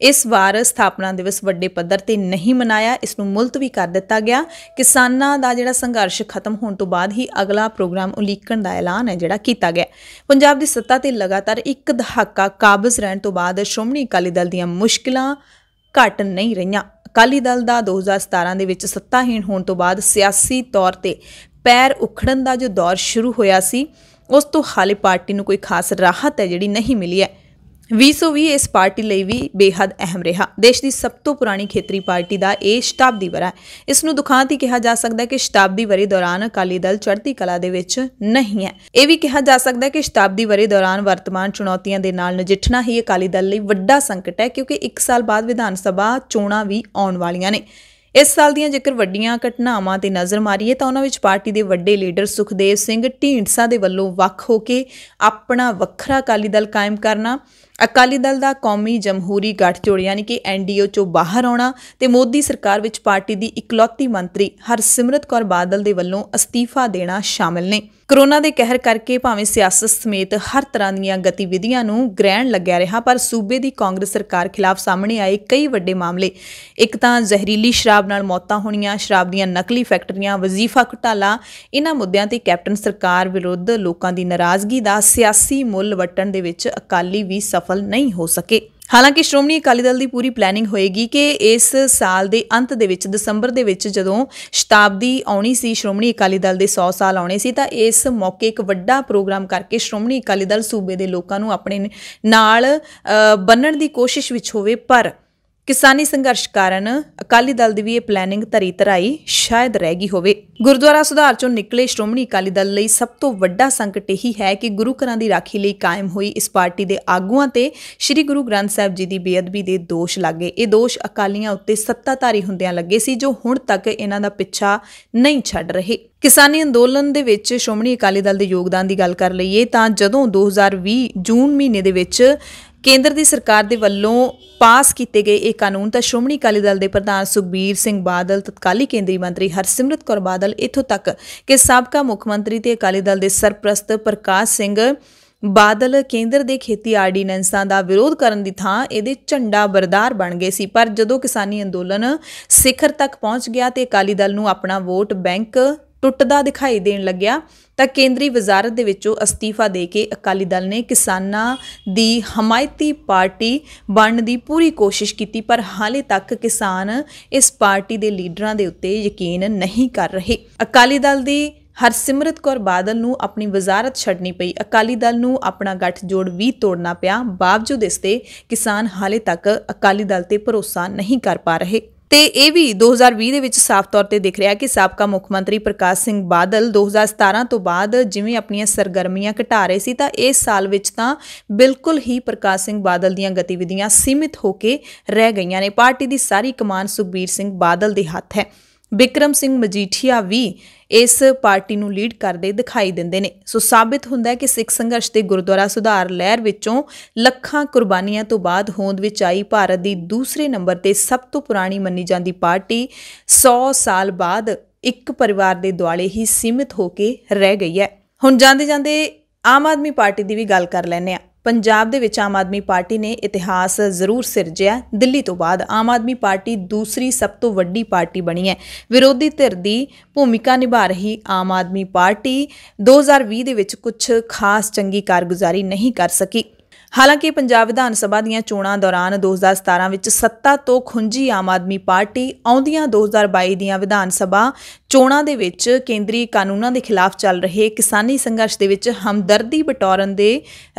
ਇਸ ਵਾਰ ਸਥਾਪਨਾ ਦਿਵਸ ਵੱਡੇ ਪੱਧਰ ਤੇ ਨਹੀਂ ਮਨਾਇਆ ਇਸ ਨੂੰ ਮੁਲਤਵੀ ਕਰ ਦਿੱਤਾ ਗਿਆ ਕਿਸਾਨਾਂ ਦਾ ਜਿਹੜਾ ਸੰਘਰਸ਼ ਖਤਮ ਹੋਣ ਤੋਂ ਬਾਅਦ ਹੀ ਅਗਲਾ ਪ੍ਰੋਗਰਾਮ ਉਲੀਕਣ ਦਾ ਐਲਾਨ ਹੈ ਜਿਹੜਾ ਕੀਤਾ ਗਿਆ ਪੰਜਾਬ ਦੀ ਸੱਤਾ ਤੇ ਲਗਾਤਾਰ ਇੱਕ ਦਹਾਕਾ ਕਾਬਜ਼ ਰਹਿਣ ਤੋਂ ਬਾਅਦ ਸ਼੍ਰੋਮਣੀ ਅਕਾਲੀ ਦਲ ਦੀਆਂ ਮੁਸ਼ਕਲਾਂ ਘਟ ਨਹੀਂ ਰਹੀਆਂ ਅਕਾਲੀ ਦਲ ਦਾ 2017 ਦੇ ਵਿੱਚ ਸੱਤਾਹੀਣ ਹੋਣ ਤੋਂ ਬਾਅਦ ਸਿਆਸੀ ਤੌਰ ਤੇ ਪੈਰ ਉਖੜਨ ਦਾ ਜੋ ਦੌਰ ਸ਼ੁਰੂ ਹੋਇਆ ਸੀ ਉਸ ਤੋਂ ਹਾਲੇ ਪਾਰਟੀ ਨੂੰ ਕੋਈ ਖਾਸ ਰਾਹਤ ਹੈ ਜਿਹੜੀ ਨਹੀਂ ਮਿਲੀ ਹੈ 2020 ਇਸ ਪਾਰਟੀ ਲਈ ਵੀ ਬੇਹੱਦ ਅਹਿਮ ਰਿਹਾ ਦੇਸ਼ ਦੀ ਸਭ ਤੋਂ ਪੁਰਾਣੀ ਖੇਤਰੀ ਪਾਰਟੀ ਦਾ ਇਹ ਸ਼ਤਾਬਦੀ ਵਰਾ ਹੈ ਇਸ ਨੂੰ ਦੁਖਾਂਤ ਹੀ ਕਿਹਾ ਜਾ ਸਕਦਾ ਹੈ ਕਿ ਸ਼ਤਾਬਦੀ ਵਰੇ ਦੌਰਾਨ ਅਕਾਲੀ ਦਲ ਚੜ੍ਹਦੀ ਕਲਾ ਦੇ ਵਿੱਚ ਨਹੀਂ ਹੈ ਇਹ ਵੀ ਕਿਹਾ ਜਾ ਸਕਦਾ ਹੈ ਕਿ ਸ਼ਤਾਬਦੀ ਵਰੇ ਦੌਰਾਨ ਵਰਤਮਾਨ ਚੁਣੌਤੀਆਂ ਦੇ ਨਾਲ ਨਜਿੱਠਣਾ ਹੀ ਅਕਾਲੀ ਦਲ ਲਈ ਵੱਡਾ ਸੰਕਟ ਹੈ ਕਿਉਂਕਿ 1 ਸਾਲ ਬਾਅਦ ਵਿਧਾਨ ਸਭਾ ਚੋਣਾਂ ਵੀ ਆਉਣ ਵਾਲੀਆਂ ਨੇ ਇਸ ਸਾਲ ਦੀਆਂ ਜੇਕਰ ਵੱਡੀਆਂ ਘਟਨਾਵਾਂ ਤੇ ਨਜ਼ਰ ਮਾਰੀਏ ਤਾਂ ਉਹਨਾਂ ਵਿੱਚ ਪਾਰਟੀ ਦੇ ਵੱਡੇ ਲੀਡਰ ਸੁਖਦੇਵ ਸਿੰਘ ਢੀਂਡਸਾ ਦੇ ਵੱਲੋਂ ਵੱਖ ਹੋ ਕੇ ਆਪਣਾ ਵੱਖਰਾ ਅਕਾਲੀ ਦਲ ਕਾਇਮ ਕਰਨਾ ਅਕਾਲੀ ਦਲ ਦਾ ਕੌਮੀ ਜਮਹੂਰੀ ਗਠਜੋੜ ਯਾਨੀ ਕਿ ਐਨਡੀਓ ਚੋਂ ਬਾਹਰ ਆਉਣਾ ਤੇ ਮੋਦੀ ਸਰਕਾਰ ਵਿੱਚ ਪਾਰਟੀ ਦੀ ਇਕਲੌਤੀ ਮੰਤਰੀ ਹਰਸਿਮਰਤ ਕੌਰ ਬਾਦਲ ਦੇ ਵੱਲੋਂ ਅਸਤੀਫਾ ਦੇਣਾ ਸ਼ਾਮਲ ਨੇ ਕਰੋਨਾ ਦੇ ਕਹਿਰ ਕਰਕੇ ਭਾਵੇਂ ਸਿਆਸਤ ਸਮੇਤ ਹਰ ਤਰ੍ਹਾਂ ਦੀਆਂ ਗਤੀਵਿਧੀਆਂ ਨੂੰ ਗ੍ਰਹਿਣ ਲੱਗਿਆ ਰਿਹਾ ਪਰ ਸੂਬੇ ਦੀ ਕਾਂਗਰਸ ਸਰਕਾਰ ਖਿਲਾਫ ਸਾਹਮਣੇ ਆਏ ਕਈ ਵੱਡੇ ਮਾਮਲੇ ਇੱਕ ਤਾਂ ਜ਼ਹਿਰੀਲੀ ਸ਼ਰਾਬ ਨਾਲ ਮੌਤਾਂ ਹੋਣੀਆਂ ਸ਼ਰਾਬ ਦੀਆਂ ਨਕਲੀ ਫੈਕਟਰੀਆਂ ਵਜ਼ੀਫਾ ਘਟਾਲਾ ਇਹਨਾਂ ਮੁੱਦਿਆਂ ਤੇ ਕੈਪਟਨ ਸਰਕਾਰ ਵਿਰੁੱਧ ਲੋਕਾਂ ਦੀ ਨਾਰਾਜ਼ਗੀ ਦਾ ਸਿਆਸੀ ਮੁੱਲ ਵਟਣ ਦੇ ਵਿੱਚ ਅਕਾਲੀ ਵੀ ਸਫਲ ਸਫਲ ਨਹੀਂ ਹੋ ਸਕੇ ਹਾਲਾਂਕਿ ਸ਼੍ਰੋਮਣੀ ਅਕਾਲੀ ਦਲ ਦੀ ਪੂਰੀ ਪਲੈਨਿੰਗ ਹੋਏਗੀ ਕਿ ਇਸ ਸਾਲ ਦੇ ਅੰਤ ਦੇ ਵਿੱਚ ਦਸੰਬਰ ਦੇ ਵਿੱਚ ਜਦੋਂ ਸ਼ਤਾਬਦੀ ਆਉਣੀ ਸੀ ਸ਼੍ਰੋਮਣੀ ਅਕਾਲੀ ਦਲ ਦੇ 100 ਸਾਲ ਆਉਣੇ ਸੀ ਤਾਂ ਇਸ ਮੌਕੇ ਇੱਕ ਵੱਡਾ ਪ੍ਰੋਗਰਾਮ ਕਰਕੇ ਸ਼੍ਰੋਮਣੀ ਅਕਾਲੀ ਦਲ ਸੂਬੇ ਦੇ ਲੋਕਾਂ ਨੂੰ ਆਪਣੇ ਨਾਲ ਬੰਨਣ ਦੀ ਕੋਸ਼ਿਸ਼ ਵਿੱਚ ਹੋਵੇ ਪਰ ਕਿਸਾਨੀ ਸੰਘਰਸ਼ ਕਾਰਨ ਅਕਾਲੀ ਦਲ ਦੀ ਵੀ ਇਹ ਪਲੈਨਿੰਗ ਧਰੀ ਧਰਾਈ ਸ਼ਾਇਦ ਰਹਿ ਗਈ ਹੋਵੇ ਗੁਰਦੁਆਰਾ ਸੁਧਾਰ ਚੋਂ ਨਿਕਲੇ ਸ਼੍ਰੋਮਣੀ ਅਕਾਲੀ ਦਲ ਲਈ ਸਭ ਤੋਂ ਵੱਡਾ ਸੰਕਟ ਇਹੀ ਹੈ ਕਿ ਗੁਰੂ ਘਰਾਂ ਦੀ ਰਾਖੀ ਲਈ ਕਾਇਮ ਹੋਈ ਇਸ ਪਾਰਟੀ ਦੇ ਆਗੂਆਂ ਤੇ ਸ੍ਰੀ ਗੁਰੂ ਗ੍ਰੰਥ ਸਾਹਿਬ ਜੀ ਦੀ ਬੇਅਦਬੀ ਦੇ ਦੋਸ਼ ਲੱਗੇ ਇਹ ਦੋਸ਼ ਅਕਾਲੀਆਂ ਉੱਤੇ ਸੱਤਾਧਾਰੀ ਹੁੰਦਿਆਂ ਲੱਗੇ ਸੀ ਜੋ ਹੁਣ ਤੱਕ ਇਹਨਾਂ ਦਾ ਪਿੱਛਾ ਨਹੀਂ ਛੱਡ ਰਹੇ ਕਿਸਾਨੀ ਅੰਦੋਲਨ ਦੇ ਵਿੱਚ ਸ਼੍ਰੋਮਣੀ ਅਕਾਲੀ ਦਲ ਦੇ ਯੋਗਦਾਨ ਦੀ ਗੱਲ ਕਰ ਲਈਏ ਤਾਂ ਜਦੋਂ 2020 ਜੂਨ ਮਹੀਨੇ ਦੇ ਵਿੱਚ ਕੇਂਦਰ ਦੀ ਸਰਕਾਰ ਦੇ ਵੱਲੋਂ ਪਾਸ ਕੀਤੇ ਗਏ ਇਹ ਕਾਨੂੰਨ ਤਾਂ ਸ਼੍ਰੋਮਣੀ ਅਕਾਲੀ ਦਲ ਦੇ ਪ੍ਰਧਾਨ ਸੁਖਬੀਰ ਸਿੰਘ ਬਾਦਲ ਤਤਕਾਲੀ ਕੇਂਦਰੀ ਮੰਤਰੀ ਹਰਸਿਮਰਤ ਕੌਰ ਬਾਦਲ ਇਥੋਂ ਤੱਕ ਕਿ ਸਾਬਕਾ ਮੁੱਖ ਮੰਤਰੀ ਤੇ ਅਕਾਲੀ ਦਲ ਦੇ ਸਰਪ੍ਰਸਤ ਪ੍ਰਕਾਸ਼ ਸਿੰਘ ਬਾਦਲ ਕੇਂਦਰ ਦੇ ਖੇਤੀ ਆਰਡੀਨੈਂਸਾਂ ਦਾ ਵਿਰੋਧ ਕਰਨ ਦੀ ਥਾਂ ਇਹਦੇ ਝੰਡਾ ਬਰਦਾਰ ਬਣ ਗਏ ਸੀ ਪਰ ਜਦੋਂ ਕਿਸਾਨੀ ਅੰਦੋਲਨ ਸਿਖਰ ਤੱਕ ਪਹੁੰਚ ਗਿਆ ਤੇ ਅਕਾਲੀ ਦਲ ਨੂੰ ਆਪਣਾ ਵੋਟ ਬੈਂਕ ਟੁੱਟਦਾ ਦਿਖਾਈ ਦੇਣ ਲੱਗਿਆ ਤਾਂ ਕੇਂਦਰੀ ਵਜ਼ਾਰਤ ਦੇ ਵਿੱਚੋਂ ਅਸਤੀਫਾ ਦੇ ਕੇ ਅਕਾਲੀ ਦਲ ਨੇ ਕਿਸਾਨਾਂ ਦੀ ਹਮਾਇਤੀ ਪਾਰਟੀ ਬਣਨ ਦੀ ਪੂਰੀ ਕੋਸ਼ਿਸ਼ ਕੀਤੀ ਪਰ ਹਾਲੇ ਤੱਕ ਕਿਸਾਨ ਇਸ ਪਾਰਟੀ ਦੇ ਲੀਡਰਾਂ ਦੇ ਉੱਤੇ ਯਕੀਨ ਨਹੀਂ ਕਰ ਰਹੇ ਅਕਾਲੀ ਦਲ ਦੀ ਹਰਸਿਮਰਤ ਕੌਰ ਬਾਦਲ ਨੂੰ ਆਪਣੀ ਵਜ਼ਾਰਤ ਛੱਡਣੀ ਪਈ ਅਕਾਲੀ ਦਲ ਨੂੰ ਆਪਣਾ ਗੱਠ ਜੋੜ ਵੀ ਤੋੜਨਾ ਪਿਆ ਬਾਵਜੂਦ ਇਸ ਤੇ ਕਿਸਾਨ ਹਾਲੇ ਤੱਕ ਅਕਾਲੀ ਦਲ ਤੇ ਭਰੋਸਾ ਨਹੀਂ ਕਰ ਪਾ ਰਹੇ ਤੇ ਇਹ ਵੀ 2020 ਦੇ ਵਿੱਚ ਸਾਫ਼ ਤੌਰ ਤੇ ਦਿਖ ਰਿਹਾ ਕਿ ਸਾਬਕਾ ਮੁੱਖ ਮੰਤਰੀ ਪ੍ਰਕਾਸ਼ ਸਿੰਘ ਬਾਦਲ 2017 ਤੋਂ ਬਾਅਦ ਜਿਵੇਂ ਆਪਣੀਆਂ ਸਰਗਰਮੀਆਂ ਘਟਾ ਰਹੇ ਸੀ ਤਾਂ ਇਸ ਸਾਲ ਵਿੱਚ ਤਾਂ ਬਿਲਕੁਲ ਹੀ ਪ੍ਰਕਾਸ਼ ਸਿੰਘ ਬਾਦਲ ਦੀਆਂ ਗਤੀਵਿਧੀਆਂ ਸੀਮਿਤ ਹੋ ਕੇ ਰਹਿ ਗਈਆਂ ਨੇ ਪਾਰਟੀ ਦੀ ਸਾਰੀ ਕਮਾਨ ਸੁਖਬੀਰ ਸਿੰਘ ਬਾਦਲ ਦੇ ਹੱਥ ਹੈ ਬਿਕਰਮ ਸਿੰਘ ਮਜੀਠੀਆ ਵੀ ਇਸ ਪਾਰਟੀ ਨੂੰ ਲੀਡ ਕਰਦੇ ਦਿਖਾਈ ਦਿੰਦੇ ਨੇ ਸੋ ਸਾਬਿਤ ਹੁੰਦਾ ਹੈ ਕਿ ਸਿੱਖ ਸੰਘਰਸ਼ ਤੇ ਗੁਰਦੁਆਰਾ ਸੁਧਾਰ ਲਹਿਰ ਵਿੱਚੋਂ ਲੱਖਾਂ ਕੁਰਬਾਨੀਆਂ ਤੋਂ ਬਾਅਦ ਹੋਂਦ ਵਿੱਚ ਆਈ ਭਾਰਤ ਦੀ ਦੂਸਰੇ ਨੰਬਰ ਤੇ ਸਭ ਤੋਂ ਪੁਰਾਣੀ ਮੰਨੀ ਜਾਂਦੀ ਪਾਰਟੀ 100 ਸਾਲ ਬਾਅਦ ਇੱਕ ਪਰਿਵਾਰ ਦੇ ਦੁਆਲੇ ਹੀ ਸੀਮਿਤ ਹੋ ਕੇ ਰਹਿ ਗਈ ਹੈ ਹੁਣ ਜਾਂਦੇ ਜਾਂਦੇ ਆਮ ਆਦਮੀ ਪਾਰਟੀ ਦੀ ਵੀ ਗੱਲ ਕਰ ਲੈਨੇ ਆ ਪੰਜਾਬ ਦੇ ਵਿੱਚ ਆਮ ਆਦਮੀ ਪਾਰਟੀ ਨੇ ਇਤਿਹਾਸ ਜ਼ਰੂਰ ਸਿਰਜਿਆ ਦਿੱਲੀ ਤੋਂ ਬਾਅਦ ਆਮ ਆਦਮੀ ਪਾਰਟੀ ਦੂਸਰੀ ਸਭ ਤੋਂ ਵੱਡੀ ਪਾਰਟੀ ਬਣੀ ਹੈ ਵਿਰੋਧੀ ਧਿਰ ਦੀ ਭੂਮਿਕਾ ਨਿਭਾ ਰਹੀ ਆਮ ਆਦਮੀ ਪਾਰਟੀ 2020 ਦੇ ਵਿੱਚ ਕੁਝ ਖਾਸ ਚੰਗੀ ਕਾਰਗੁਜ਼ਾਰੀ ਨਹੀਂ ਕਰ ਸਕੀ ਹਾਲਾਂਕਿ ਪੰਜਾਬ ਵਿਧਾਨ ਸਭਾ ਦੀਆਂ ਚੋਣਾਂ ਦੌਰਾਨ 2017 ਵਿੱਚ ਸੱਤਾ ਤੋਂ ਖੁੰਝੀ ਆਮ ਆਦਮੀ ਪਾਰਟੀ ਆਉਂਦੀਆਂ 2022 ਦੀਆਂ ਵਿਧਾਨ ਸਭਾ ਚੋਣਾਂ ਦੇ ਵਿੱਚ ਕੇਂਦਰੀ ਕਾਨੂੰਨਾਂ ਦੇ ਖਿਲਾਫ ਚੱਲ ਰਹੇ ਕਿਸਾਨੀ ਸੰਘਰਸ਼ ਦੇ ਵਿੱਚ ਹਮਦਰਦੀ ਬਟੋਰਨ ਦੇ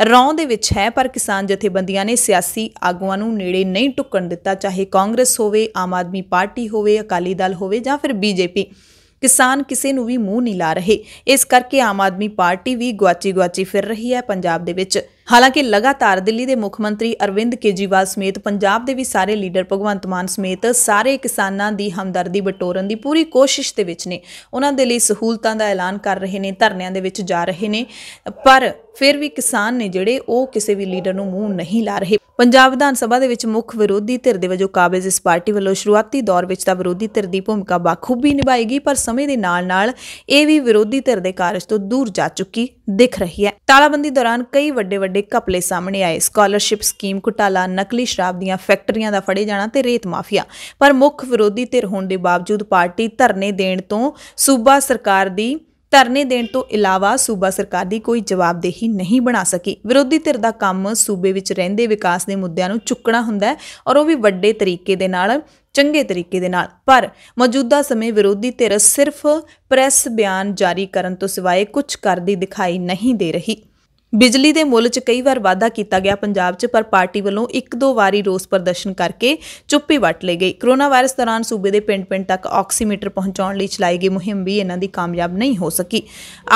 ਰੌਂ ਦੇ ਵਿੱਚ ਹੈ ਪਰ ਕਿਸਾਨ ਜਥੇਬੰਦੀਆਂ ਨੇ ਸਿਆਸੀ ਆਗੂਆਂ ਨੂੰ ਨੇੜੇ ਨਹੀਂ ਟੁੱਕਣ ਦਿੱਤਾ ਚਾਹੇ ਕਾਂਗਰਸ ਹੋਵੇ ਆਮ ਆਦਮੀ ਪਾਰਟੀ ਹੋਵੇ ਅਕਾਲੀ ਦਲ ਹੋਵੇ ਜਾਂ ਫਿਰ ਬੀਜੇਪੀ ਕਿਸਾਨ ਕਿਸੇ ਨੂੰ ਵੀ ਮੂੰਹ ਨਹੀਂ ਲਾ ਰਹੇ ਇਸ ਕਰਕੇ ਆਮ ਆਦਮੀ ਪਾਰਟੀ ਵੀ ਗਵਾਚੀ ਗਵਾਚੀ ਫਿਰ ਰਹੀ ਹੈ ਪੰਜਾਬ ਦੇ ਵਿੱਚ ਹਾਲਾਂਕਿ ਲਗਾਤਾਰ ਦਿੱਲੀ ਦੇ ਮੁੱਖ ਮੰਤਰੀ ਅਰਵਿੰਦ ਕੇਜੀਵਾਲ ਸਮੇਤ ਪੰਜਾਬ ਦੇ ਵੀ ਸਾਰੇ ਲੀਡਰ ਭਗਵੰਤ ਮਾਨ ਸਮੇਤ ਸਾਰੇ ਕਿਸਾਨਾਂ ਦੀ ਹਮਦਰਦੀ ਬਟੋਰਨ ਦੀ ਪੂਰੀ ਕੋਸ਼ਿਸ਼ ਦੇ ਵਿੱਚ ਨੇ ਉਹਨਾਂ ਦੇ ਲਈ ਸਹੂਲਤਾਂ ਦਾ ਐਲਾਨ ਕਰ ਰਹੇ ਨੇ ਧਰਨਿਆਂ ਦੇ ਵਿੱਚ ਜਾ ਰਹੇ ਨੇ ਪਰ ਫਿਰ ਵੀ ਕਿਸਾਨ ਨੇ ਜਿਹੜੇ ਉਹ ਕਿਸੇ ਵੀ ਲੀਡਰ ਨੂੰ ਮੂੰਹ ਨਹੀਂ ਲਾ ਰਹੇ ਪੰਜਾਬ ਵਿਧਾਨ ਸਭਾ ਦੇ ਵਿੱਚ ਮੁੱਖ ਵਿਰੋਧੀ ਧਿਰ ਦੇ ਵਜੋਂ ਕਾਬਜ਼ ਇਸ ਪਾਰਟੀ ਵੱਲੋਂ ਸ਼ੁਰੂਆਤੀ ਦੌਰ ਵਿੱਚ ਤਾਂ ਵਿਰੋਧੀ ਧਿਰ ਦੀ ਭੂਮਿਕਾ ਬਾਖੂਬੀ ਨਿਭਾਏਗੀ ਪਰ ਸਮੇਂ ਦੇ ਨਾਲ-ਨਾਲ ਇਹ ਵੀ ਵਿਰੋਧੀ ਧਿਰ ਦੇ ਕਾਰਜ ਤੋਂ ਦੂਰ ਜਾ ਚੁੱਕੀ ਦਿਖ ਰਹੀ ਹੈ ਤਾਲਾਬੰਦੀ ਦੌਰਾਨ ਕਈ ਵੱਡੇ-ਵੱਡੇ ਵੱਡੇ ਘਪਲੇ ਸਾਹਮਣੇ ਆਏ ਸਕਾਲਰਸ਼ਿਪ ਸਕੀਮ ਘੁਟਾਲਾ ਨਕਲੀ ਸ਼ਰਾਬ ਦੀਆਂ ਫੈਕਟਰੀਆਂ ਦਾ ਫੜੇ ਜਾਣਾ ਤੇ ਰੇਤ ਮਾਫੀਆ ਪਰ ਮੁੱਖ ਵਿਰੋਧੀ ਧਿਰ ਹੋਣ ਦੇ ਬਾਵਜੂਦ ਪਾਰਟੀ ਧਰਨੇ ਦੇਣ ਤੋਂ ਸੂਬਾ ਸਰਕਾਰ ਦੀ ਧਰਨੇ ਦੇਣ ਤੋਂ ਇਲਾਵਾ ਸੂਬਾ ਸਰਕਾਰ ਦੀ ਕੋਈ ਜਵਾਬਦੇਹੀ ਨਹੀਂ ਬਣਾ ਸਕੀ ਵਿਰੋਧੀ ਧਿਰ ਦਾ ਕੰਮ ਸੂਬੇ ਵਿੱਚ ਰਹਿੰਦੇ ਵਿਕਾਸ ਦੇ ਮੁੱਦਿਆਂ ਨੂੰ ਚੁੱਕਣਾ ਹੁੰਦਾ ਹੈ ਔਰ ਉਹ ਵੀ ਵੱਡੇ ਤਰੀਕੇ ਦੇ ਨਾਲ ਚੰਗੇ ਤਰੀਕੇ ਦੇ ਨਾਲ ਪਰ ਮੌਜੂਦਾ ਸਮੇਂ ਵਿਰੋਧੀ ਧਿਰ ਸਿਰਫ ਪ੍ਰੈਸ ਬਿਆਨ ਜਾਰੀ ਕਰਨ ਤੋਂ ਸਿਵਾਏ ਕੁਝ ਕਰਦੀ ਦਿਖਾਈ ਨਹੀਂ ਦੇ ਰਹੀ ਬਿਜਲੀ ਦੇ ਮੁੱਲ 'ਚ ਕਈ ਵਾਰ ਵਾਅਦਾ ਕੀਤਾ ਗਿਆ ਪੰਜਾਬ 'ਚ ਪਰ ਪਾਰਟੀ ਵੱਲੋਂ ਇੱਕ ਦੋ ਵਾਰੀ ਰੋਸ ਪ੍ਰਦਰਸ਼ਨ ਕਰਕੇ ਚੁੱਪੀ ਵੱਟ ਲਈ ਗਈ ਕਰੋਨਾ ਵਾਇਰਸ ਦੌਰਾਨ ਸੂਬੇ ਦੇ ਪਿੰਡ-ਪਿੰਡ ਤੱਕ ਆਕਸੀਮੀਟਰ ਪਹੁੰਚਾਉਣ ਲਈ ਚਲਾਈ ਗਈ ਮੁਹਿੰਮ ਵੀ ਇਹਨਾਂ ਦੀ ਕਾਮਯਾਬ ਨਹੀਂ ਹੋ ਸਕੀ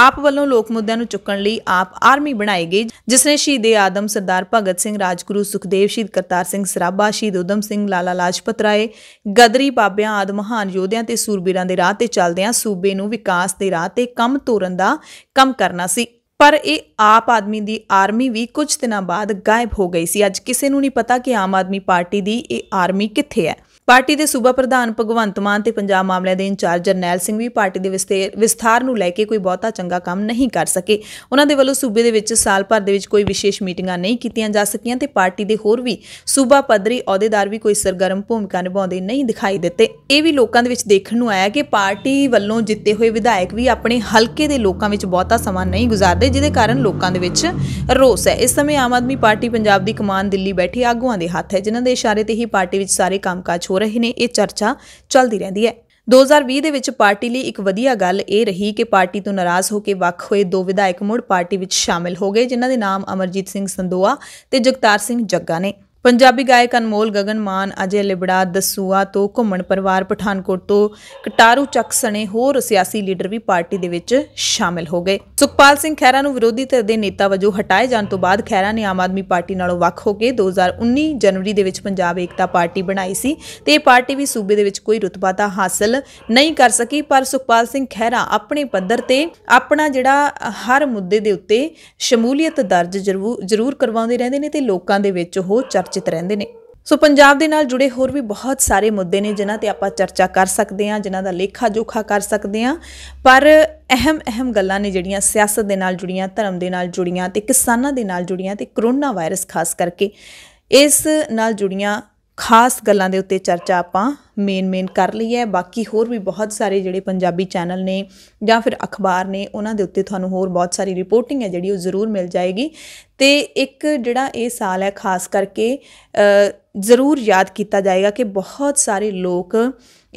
ਆਪ ਵੱਲੋਂ ਲੋਕ ਮੁੱਦਿਆਂ ਨੂੰ ਚੁੱਕਣ ਲਈ ਆਪ ਆਰਮੀ ਬਣਾਈ ਗਈ ਜਿਸ ਨੇ ਸ਼ਹੀਦੇ ਆਦਮ ਸਰਦਾਰ ਭਗਤ ਸਿੰਘ ਰਾਜਗੁਰੂ ਸੁਖਦੇਵ ਸ਼ਹੀਦ ਕਰਤਾਰ ਸਿੰਘ ਸਰਾਭਾ ਸ਼ਹੀਦ ਉਦਮ ਸਿੰਘ ਲਾਲਾ ਲਾਜਪਤ ਰਾਏ ਗਦਰੀ ਬਾਬਿਆਂ ਆਦ ਮਹਾਨ ਯੋਧਿਆਂ ਤੇ ਸੂਰਬੀਰਾਂ ਦੇ ਰਾਹ ਤੇ ਚੱਲਦਿਆਂ ਸੂਬੇ ਨੂੰ ਵਿਕਾਸ ਦੇ ਰਾਹ ਤੇ ਕੰਮ ਤੋਰਨ ਦਾ ਕੰਮ ਕਰਨਾ ਸੀ ਪਰ ਇਹ ਆਪ ਆਦਮੀ ਦੀ ਆਰਮੀ ਵੀ ਕੁਝ ਦਿਨਾਂ ਬਾਅਦ ਗਾਇਬ ਹੋ ਗਈ ਸੀ ਅੱਜ ਕਿਸੇ ਨੂੰ ਨਹੀਂ ਪਤਾ ਕਿ ਆਮ ਆਦਮੀ ਪਾਰਟੀ ਦੀ ਇਹ ਆਰਮੀ ਕਿੱਥੇ ਹੈ ਪਾਰਟੀ ਦੇ ਸੂਬਾ ਪ੍ਰਧਾਨ ਭਗਵੰਤ ਮਾਨ ਤੇ ਪੰਜਾਬ ਮਾਮਲਿਆਂ ਦੇ ਇੰਚਾਰਜ ਜਰਨੈਲ ਸਿੰਘ ਵੀ ਪਾਰਟੀ ਦੇ ਵਿਸਥਾਰ ਨੂੰ ਲੈ ਕੇ ਕੋਈ ਬਹੁਤਾ ਚੰਗਾ ਕੰਮ ਨਹੀਂ ਕਰ ਸਕੇ ਉਹਨਾਂ ਦੇ ਵੱਲੋਂ ਸੂਬੇ ਦੇ ਵਿੱਚ ਸਾਲ ਭਰ ਦੇ ਵਿੱਚ ਕੋਈ ਵਿਸ਼ੇਸ਼ ਮੀਟਿੰਗਾਂ ਨਹੀਂ ਕੀਤੀਆਂ ਜਾ ਸਕੀਆਂ ਤੇ ਪਾਰਟੀ ਦੇ ਹੋਰ ਵੀ ਸੂਬਾ ਪੱਧਰੀ ਅਹੁਦੇਦਾਰ ਵੀ ਕੋਈ ਸਰਗਰਮ ਭੂਮਿਕਾ ਨਿਭਾਉਂਦੇ ਨਹੀਂ ਦਿਖਾਈ ਦਿੱਤੇ ਇਹ ਵੀ ਲੋਕਾਂ ਦੇ ਵਿੱਚ ਦੇਖਣ ਨੂੰ ਆਇਆ ਕਿ ਪਾਰਟੀ ਵੱਲੋਂ ਜਿੱਤੇ ਹੋਏ ਵਿਧਾਇਕ ਵੀ ਆਪਣੇ ਹਲਕੇ ਦੇ ਲੋਕਾਂ ਵਿੱਚ ਬਹੁਤਾ ਸਮਾਂ ਨਹੀਂ ਗੁਜ਼ਾਰਦੇ ਜਿਹਦੇ ਕਾਰਨ ਲੋਕਾਂ ਦੇ ਵਿੱਚ ਰੋਸ ਹੈ ਇਸ ਸਮੇਂ ਆਮ ਆਦਮੀ ਪਾਰਟੀ ਪੰਜਾਬ ਦੀ ਕਮਾਨ ਦਿੱਲੀ ਬੈਠੇ ਆਗੂਆਂ ਦੇ ਹੱਥ ਹੈ ਜਿਨ੍ਹਾਂ ਦੇ ਇਸ਼ਾਰੇ ਤੇ ਹੀ ਪਾਰਟੀ ਵਿੱਚ ਸਾਰੇ ਕੰਮਕਾਜ ਹੋ ਹੋ ਰਹੇ ਨੇ ਇਹ ਚਰਚਾ ਚੱਲਦੀ ਰਹਿੰਦੀ ਹੈ 2020 ਦੇ ਵਿੱਚ ਪਾਰਟੀ ਲਈ ਇੱਕ ਵਧੀਆ ਗੱਲ ਇਹ ਰਹੀ ਕਿ ਪਾਰਟੀ ਤੋਂ ਨਾਰਾਜ਼ ਹੋ ਕੇ ਵੱਖ ਹੋਏ ਦੋ ਵਿਧਾਇਕ ਮੁੜ ਪਾਰਟੀ ਵਿੱਚ ਸ਼ਾਮਿਲ ਹੋ ਗਏ ਜਿਨ੍ਹਾਂ ਦੇ ਨਾਮ ਅਮਰਜੀਤ ਸਿੰਘ ਸੰਦੋਆ ਤੇ ਜਗਤਾਰ ਸਿੰਘ ਜੱਗਾ ਨੇ ਪੰਜਾਬੀ ਗਾਇਕ ਅਨਮੋਲ ਗਗਨ ਮਾਨ ਅਜੇ ਲਿਬੜਾ ਦਸੂਆ ਤੋਂ ਘੁੰਮਣ ਪਰਿਵਾਰ ਪਠਾਨਕੋਟ ਤੋਂ ਕਟਾਰੂ ਚੱਕ ਸਣੇ ਹੋਰ ਸਿਆਸੀ ਲੀਡਰ ਵੀ ਪਾਰਟੀ ਦੇ ਵਿੱਚ ਸ਼ਾਮਿਲ ਹੋ ਗਏ ਸੁਖਪਾਲ ਸਿੰਘ ਖਹਿਰਾ ਨੂੰ ਵਿਰੋਧੀ ਧਿਰ ਦੇ ਨੇਤਾ ਵਜੋਂ ਹਟਾਏ ਜਾਣ ਤੋਂ ਬਾਅਦ ਖਹਿਰਾ ਨੇ ਆਮ ਆਦਮੀ ਪਾਰਟੀ ਨਾਲੋਂ ਵੱਖ ਹੋ ਕੇ 2019 ਜਨਵਰੀ ਦੇ ਵਿੱਚ ਪੰਜਾਬ ਏਕਤਾ ਪਾਰਟੀ ਬਣਾਈ ਸੀ ਤੇ ਇਹ ਪਾਰਟੀ ਵੀ ਸੂਬੇ ਦੇ ਵਿੱਚ ਕੋਈ ਰੁਤਬਾ ਤਾਂ ਹਾਸਲ ਨਹੀਂ ਕਰ ਸਕੀ ਪਰ ਸੁਖਪਾਲ ਸਿੰਘ ਖਹਿਰਾ ਆਪਣੇ ਪੱਧਰ ਤੇ ਆਪਣਾ ਜਿਹੜਾ ਹਰ ਮੁੱਦੇ ਦੇ ਉੱਤੇ ਸ਼ਮੂਲੀਅਤ ਦਰਜ ਜ਼ਰੂਰ ਕਰਵਾਉਂਦੇ ਰਹਿੰਦੇ ਨੇ ਤੇ ਲੋਕਾਂ ਦੇ ਵਿੱਚ ਉਹ ਚਰਚਿਤ ਰਹਿੰਦੇ ਨੇ ਸੋ ਪੰਜਾਬ ਦੇ ਨਾਲ ਜੁੜੇ ਹੋਰ ਵੀ ਬਹੁਤ ਸਾਰੇ ਮੁੱਦੇ ਨੇ ਜਿਨ੍ਹਾਂ ਤੇ ਆਪਾਂ ਚਰਚਾ ਕਰ ਸਕਦੇ ਹਾਂ ਜਿਨ੍ਹਾਂ ਦਾ ਲੇਖਾ ਜੋਖਾ ਕਰ ਸਕਦੇ ਹਾਂ ਪਰ ਅਹਿਮ ਅਹਿਮ ਗੱਲਾਂ ਨੇ ਜਿਹੜੀਆਂ ਸਿਆਸਤ ਦੇ ਨਾਲ ਜੁੜੀਆਂ ਧਰਮ ਦੇ ਨਾਲ ਜੁੜੀਆਂ ਤੇ ਕਿਸਾਨਾਂ ਦੇ ਨਾਲ ਜੁੜੀਆਂ ਤੇ ਕਰੋਨਾ ਵਾਇਰਸ ਖਾਸ ਕਰਕੇ ਇਸ ਨਾਲ ਜੁੜੀਆਂ ਖਾਸ ਗੱਲਾਂ ਦੇ ਉੱਤੇ ਚਰਚਾ ਆਪਾਂ ਮੇਨ ਮੇਨ ਕਰ ਲਈ ਹੈ ਬਾਕੀ ਹੋਰ ਵੀ ਬਹੁਤ ਸਾਰੇ ਜਿਹੜੇ ਪੰਜਾਬੀ ਚੈਨਲ ਨੇ ਜਾਂ ਫਿਰ ਅਖਬਾਰ ਨੇ ਉਹਨਾਂ ਦੇ ਉੱਤੇ ਤੁਹਾਨੂੰ ਹੋਰ ਬਹੁਤ ਸਾਰੀ ਰਿਪੋਰਟਿੰਗ ਹੈ ਜਿਹੜੀ ਉਹ ਜ਼ਰੂਰ ਮਿਲ ਜਾਏਗੀ ਤੇ ਇੱਕ ਜਿਹੜਾ ਇਹ ਸਾਲ ਹੈ ਖਾਸ ਕਰਕੇ ਜ਼ਰੂਰ ਯਾਦ ਕੀਤਾ ਜਾਏਗਾ ਕਿ ਬਹੁਤ ਸਾਰੇ ਲੋਕ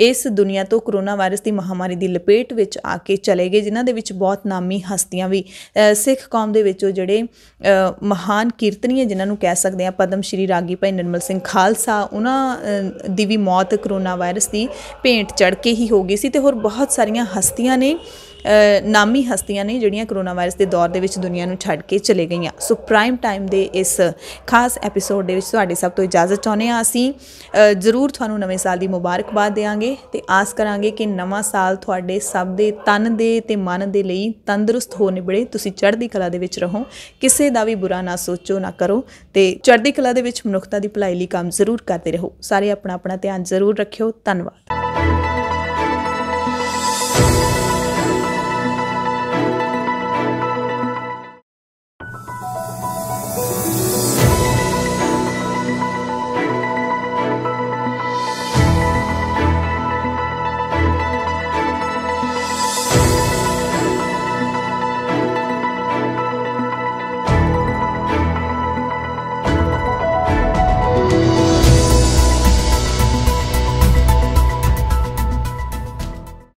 ਇਸ ਦੁਨੀਆ ਤੋਂ ਕਰੋਨਾ ਵਾਇਰਸ ਦੀ ਮਹਾਮਾਰੀ ਦੀ ਲਪੇਟ ਵਿੱਚ ਆ ਕੇ ਚਲੇ ਗਏ ਜਿਨ੍ਹਾਂ ਦੇ ਵਿੱਚ ਬਹੁਤ ਨਾਮੀ ਹਸਤੀਆਂ ਵੀ ਸਿੱਖ ਕੌਮ ਦੇ ਵਿੱਚੋਂ ਜਿਹੜੇ ਮਹਾਨ ਕੀਰਤਨੀਏ ਜਿਨ੍ਹਾਂ ਨੂੰ ਕਹਿ ਸਕਦੇ ਆ ਪਦਮ ਸ਼੍ਰੀ ਰਾਗੀ ਭਾਈ ਨਿਰਮਲ ਸਿੰਘ ਖਾਲਸਾ ਉਹਨਾਂ ਦੀ ਵੀ ਮੌਤ ਕਰੋਨਾ ਵਾਇਰਸ ਦੀ ਭੇਂਟ ਚੜ ਕੇ ਹੀ ਹੋ ਗਈ ਸੀ ਤੇ ਹੋਰ ਬਹੁਤ ਸਾਰੀਆਂ ਹਸਤੀਆਂ ਨੇ ਨਾਮੀ ਹਸਤੀਆਂ ਨੇ ਜਿਹੜੀਆਂ ਕਰੋਨਾ ਵਾਇਰਸ ਦੇ ਦੌਰ ਦੇ ਵਿੱਚ ਦੁਨੀਆ ਨੂੰ ਛੱਡ ਕੇ ਚਲੇ ਗਈਆਂ ਸੋ ਪ੍ਰਾਈਮ ਟਾਈਮ ਦੇ ਇਸ ਖਾਸ ਐਪੀਸੋਡ ਦੇ ਵਿੱਚ ਤੁਹਾਡੇ ਸਭ ਤੋਂ ਇਜਾਜ਼ਤ ਚਾਹੁੰਦੇ ਆ ਅਸੀਂ ਜ਼ਰੂਰ ਤੁਹਾਨੂੰ ਨਵੇਂ ਸਾਲ ਦੀ ਮੁਬਾਰਕਬਾਦ ਦੇਵਾਂਗੇ ਤੇ ਆਸ ਕਰਾਂਗੇ ਕਿ ਨਵਾਂ ਸਾਲ ਤੁਹਾਡੇ ਸਭ ਦੇ ਤਨ ਦੇ ਤੇ ਮਨ ਦੇ ਲਈ ਤੰਦਰੁਸਤ ਹੋ ਨਿਬੜੇ ਤੁਸੀਂ ਚੜ੍ਹਦੀ ਕਲਾ ਦੇ ਵਿੱਚ ਰਹੋ ਕਿਸੇ ਦਾ ਵੀ ਬੁਰਾ ਨਾ ਸੋਚੋ ਨਾ ਕਰੋ ਤੇ ਚੜ੍ਹਦੀ ਕਲਾ ਦੇ ਵਿੱਚ ਮਨੁੱਖਤਾ ਦੀ ਭਲਾਈ ਲਈ ਕੰਮ ਜ਼ਰੂਰ ਕਰਦੇ ਰਹੋ ਸਾਰੇ ਆਪਣਾ ਆਪਣਾ ਧਿਆਨ ਜ਼ਰੂਰ ਰੱਖਿਓ ਧੰਨਵਾਦ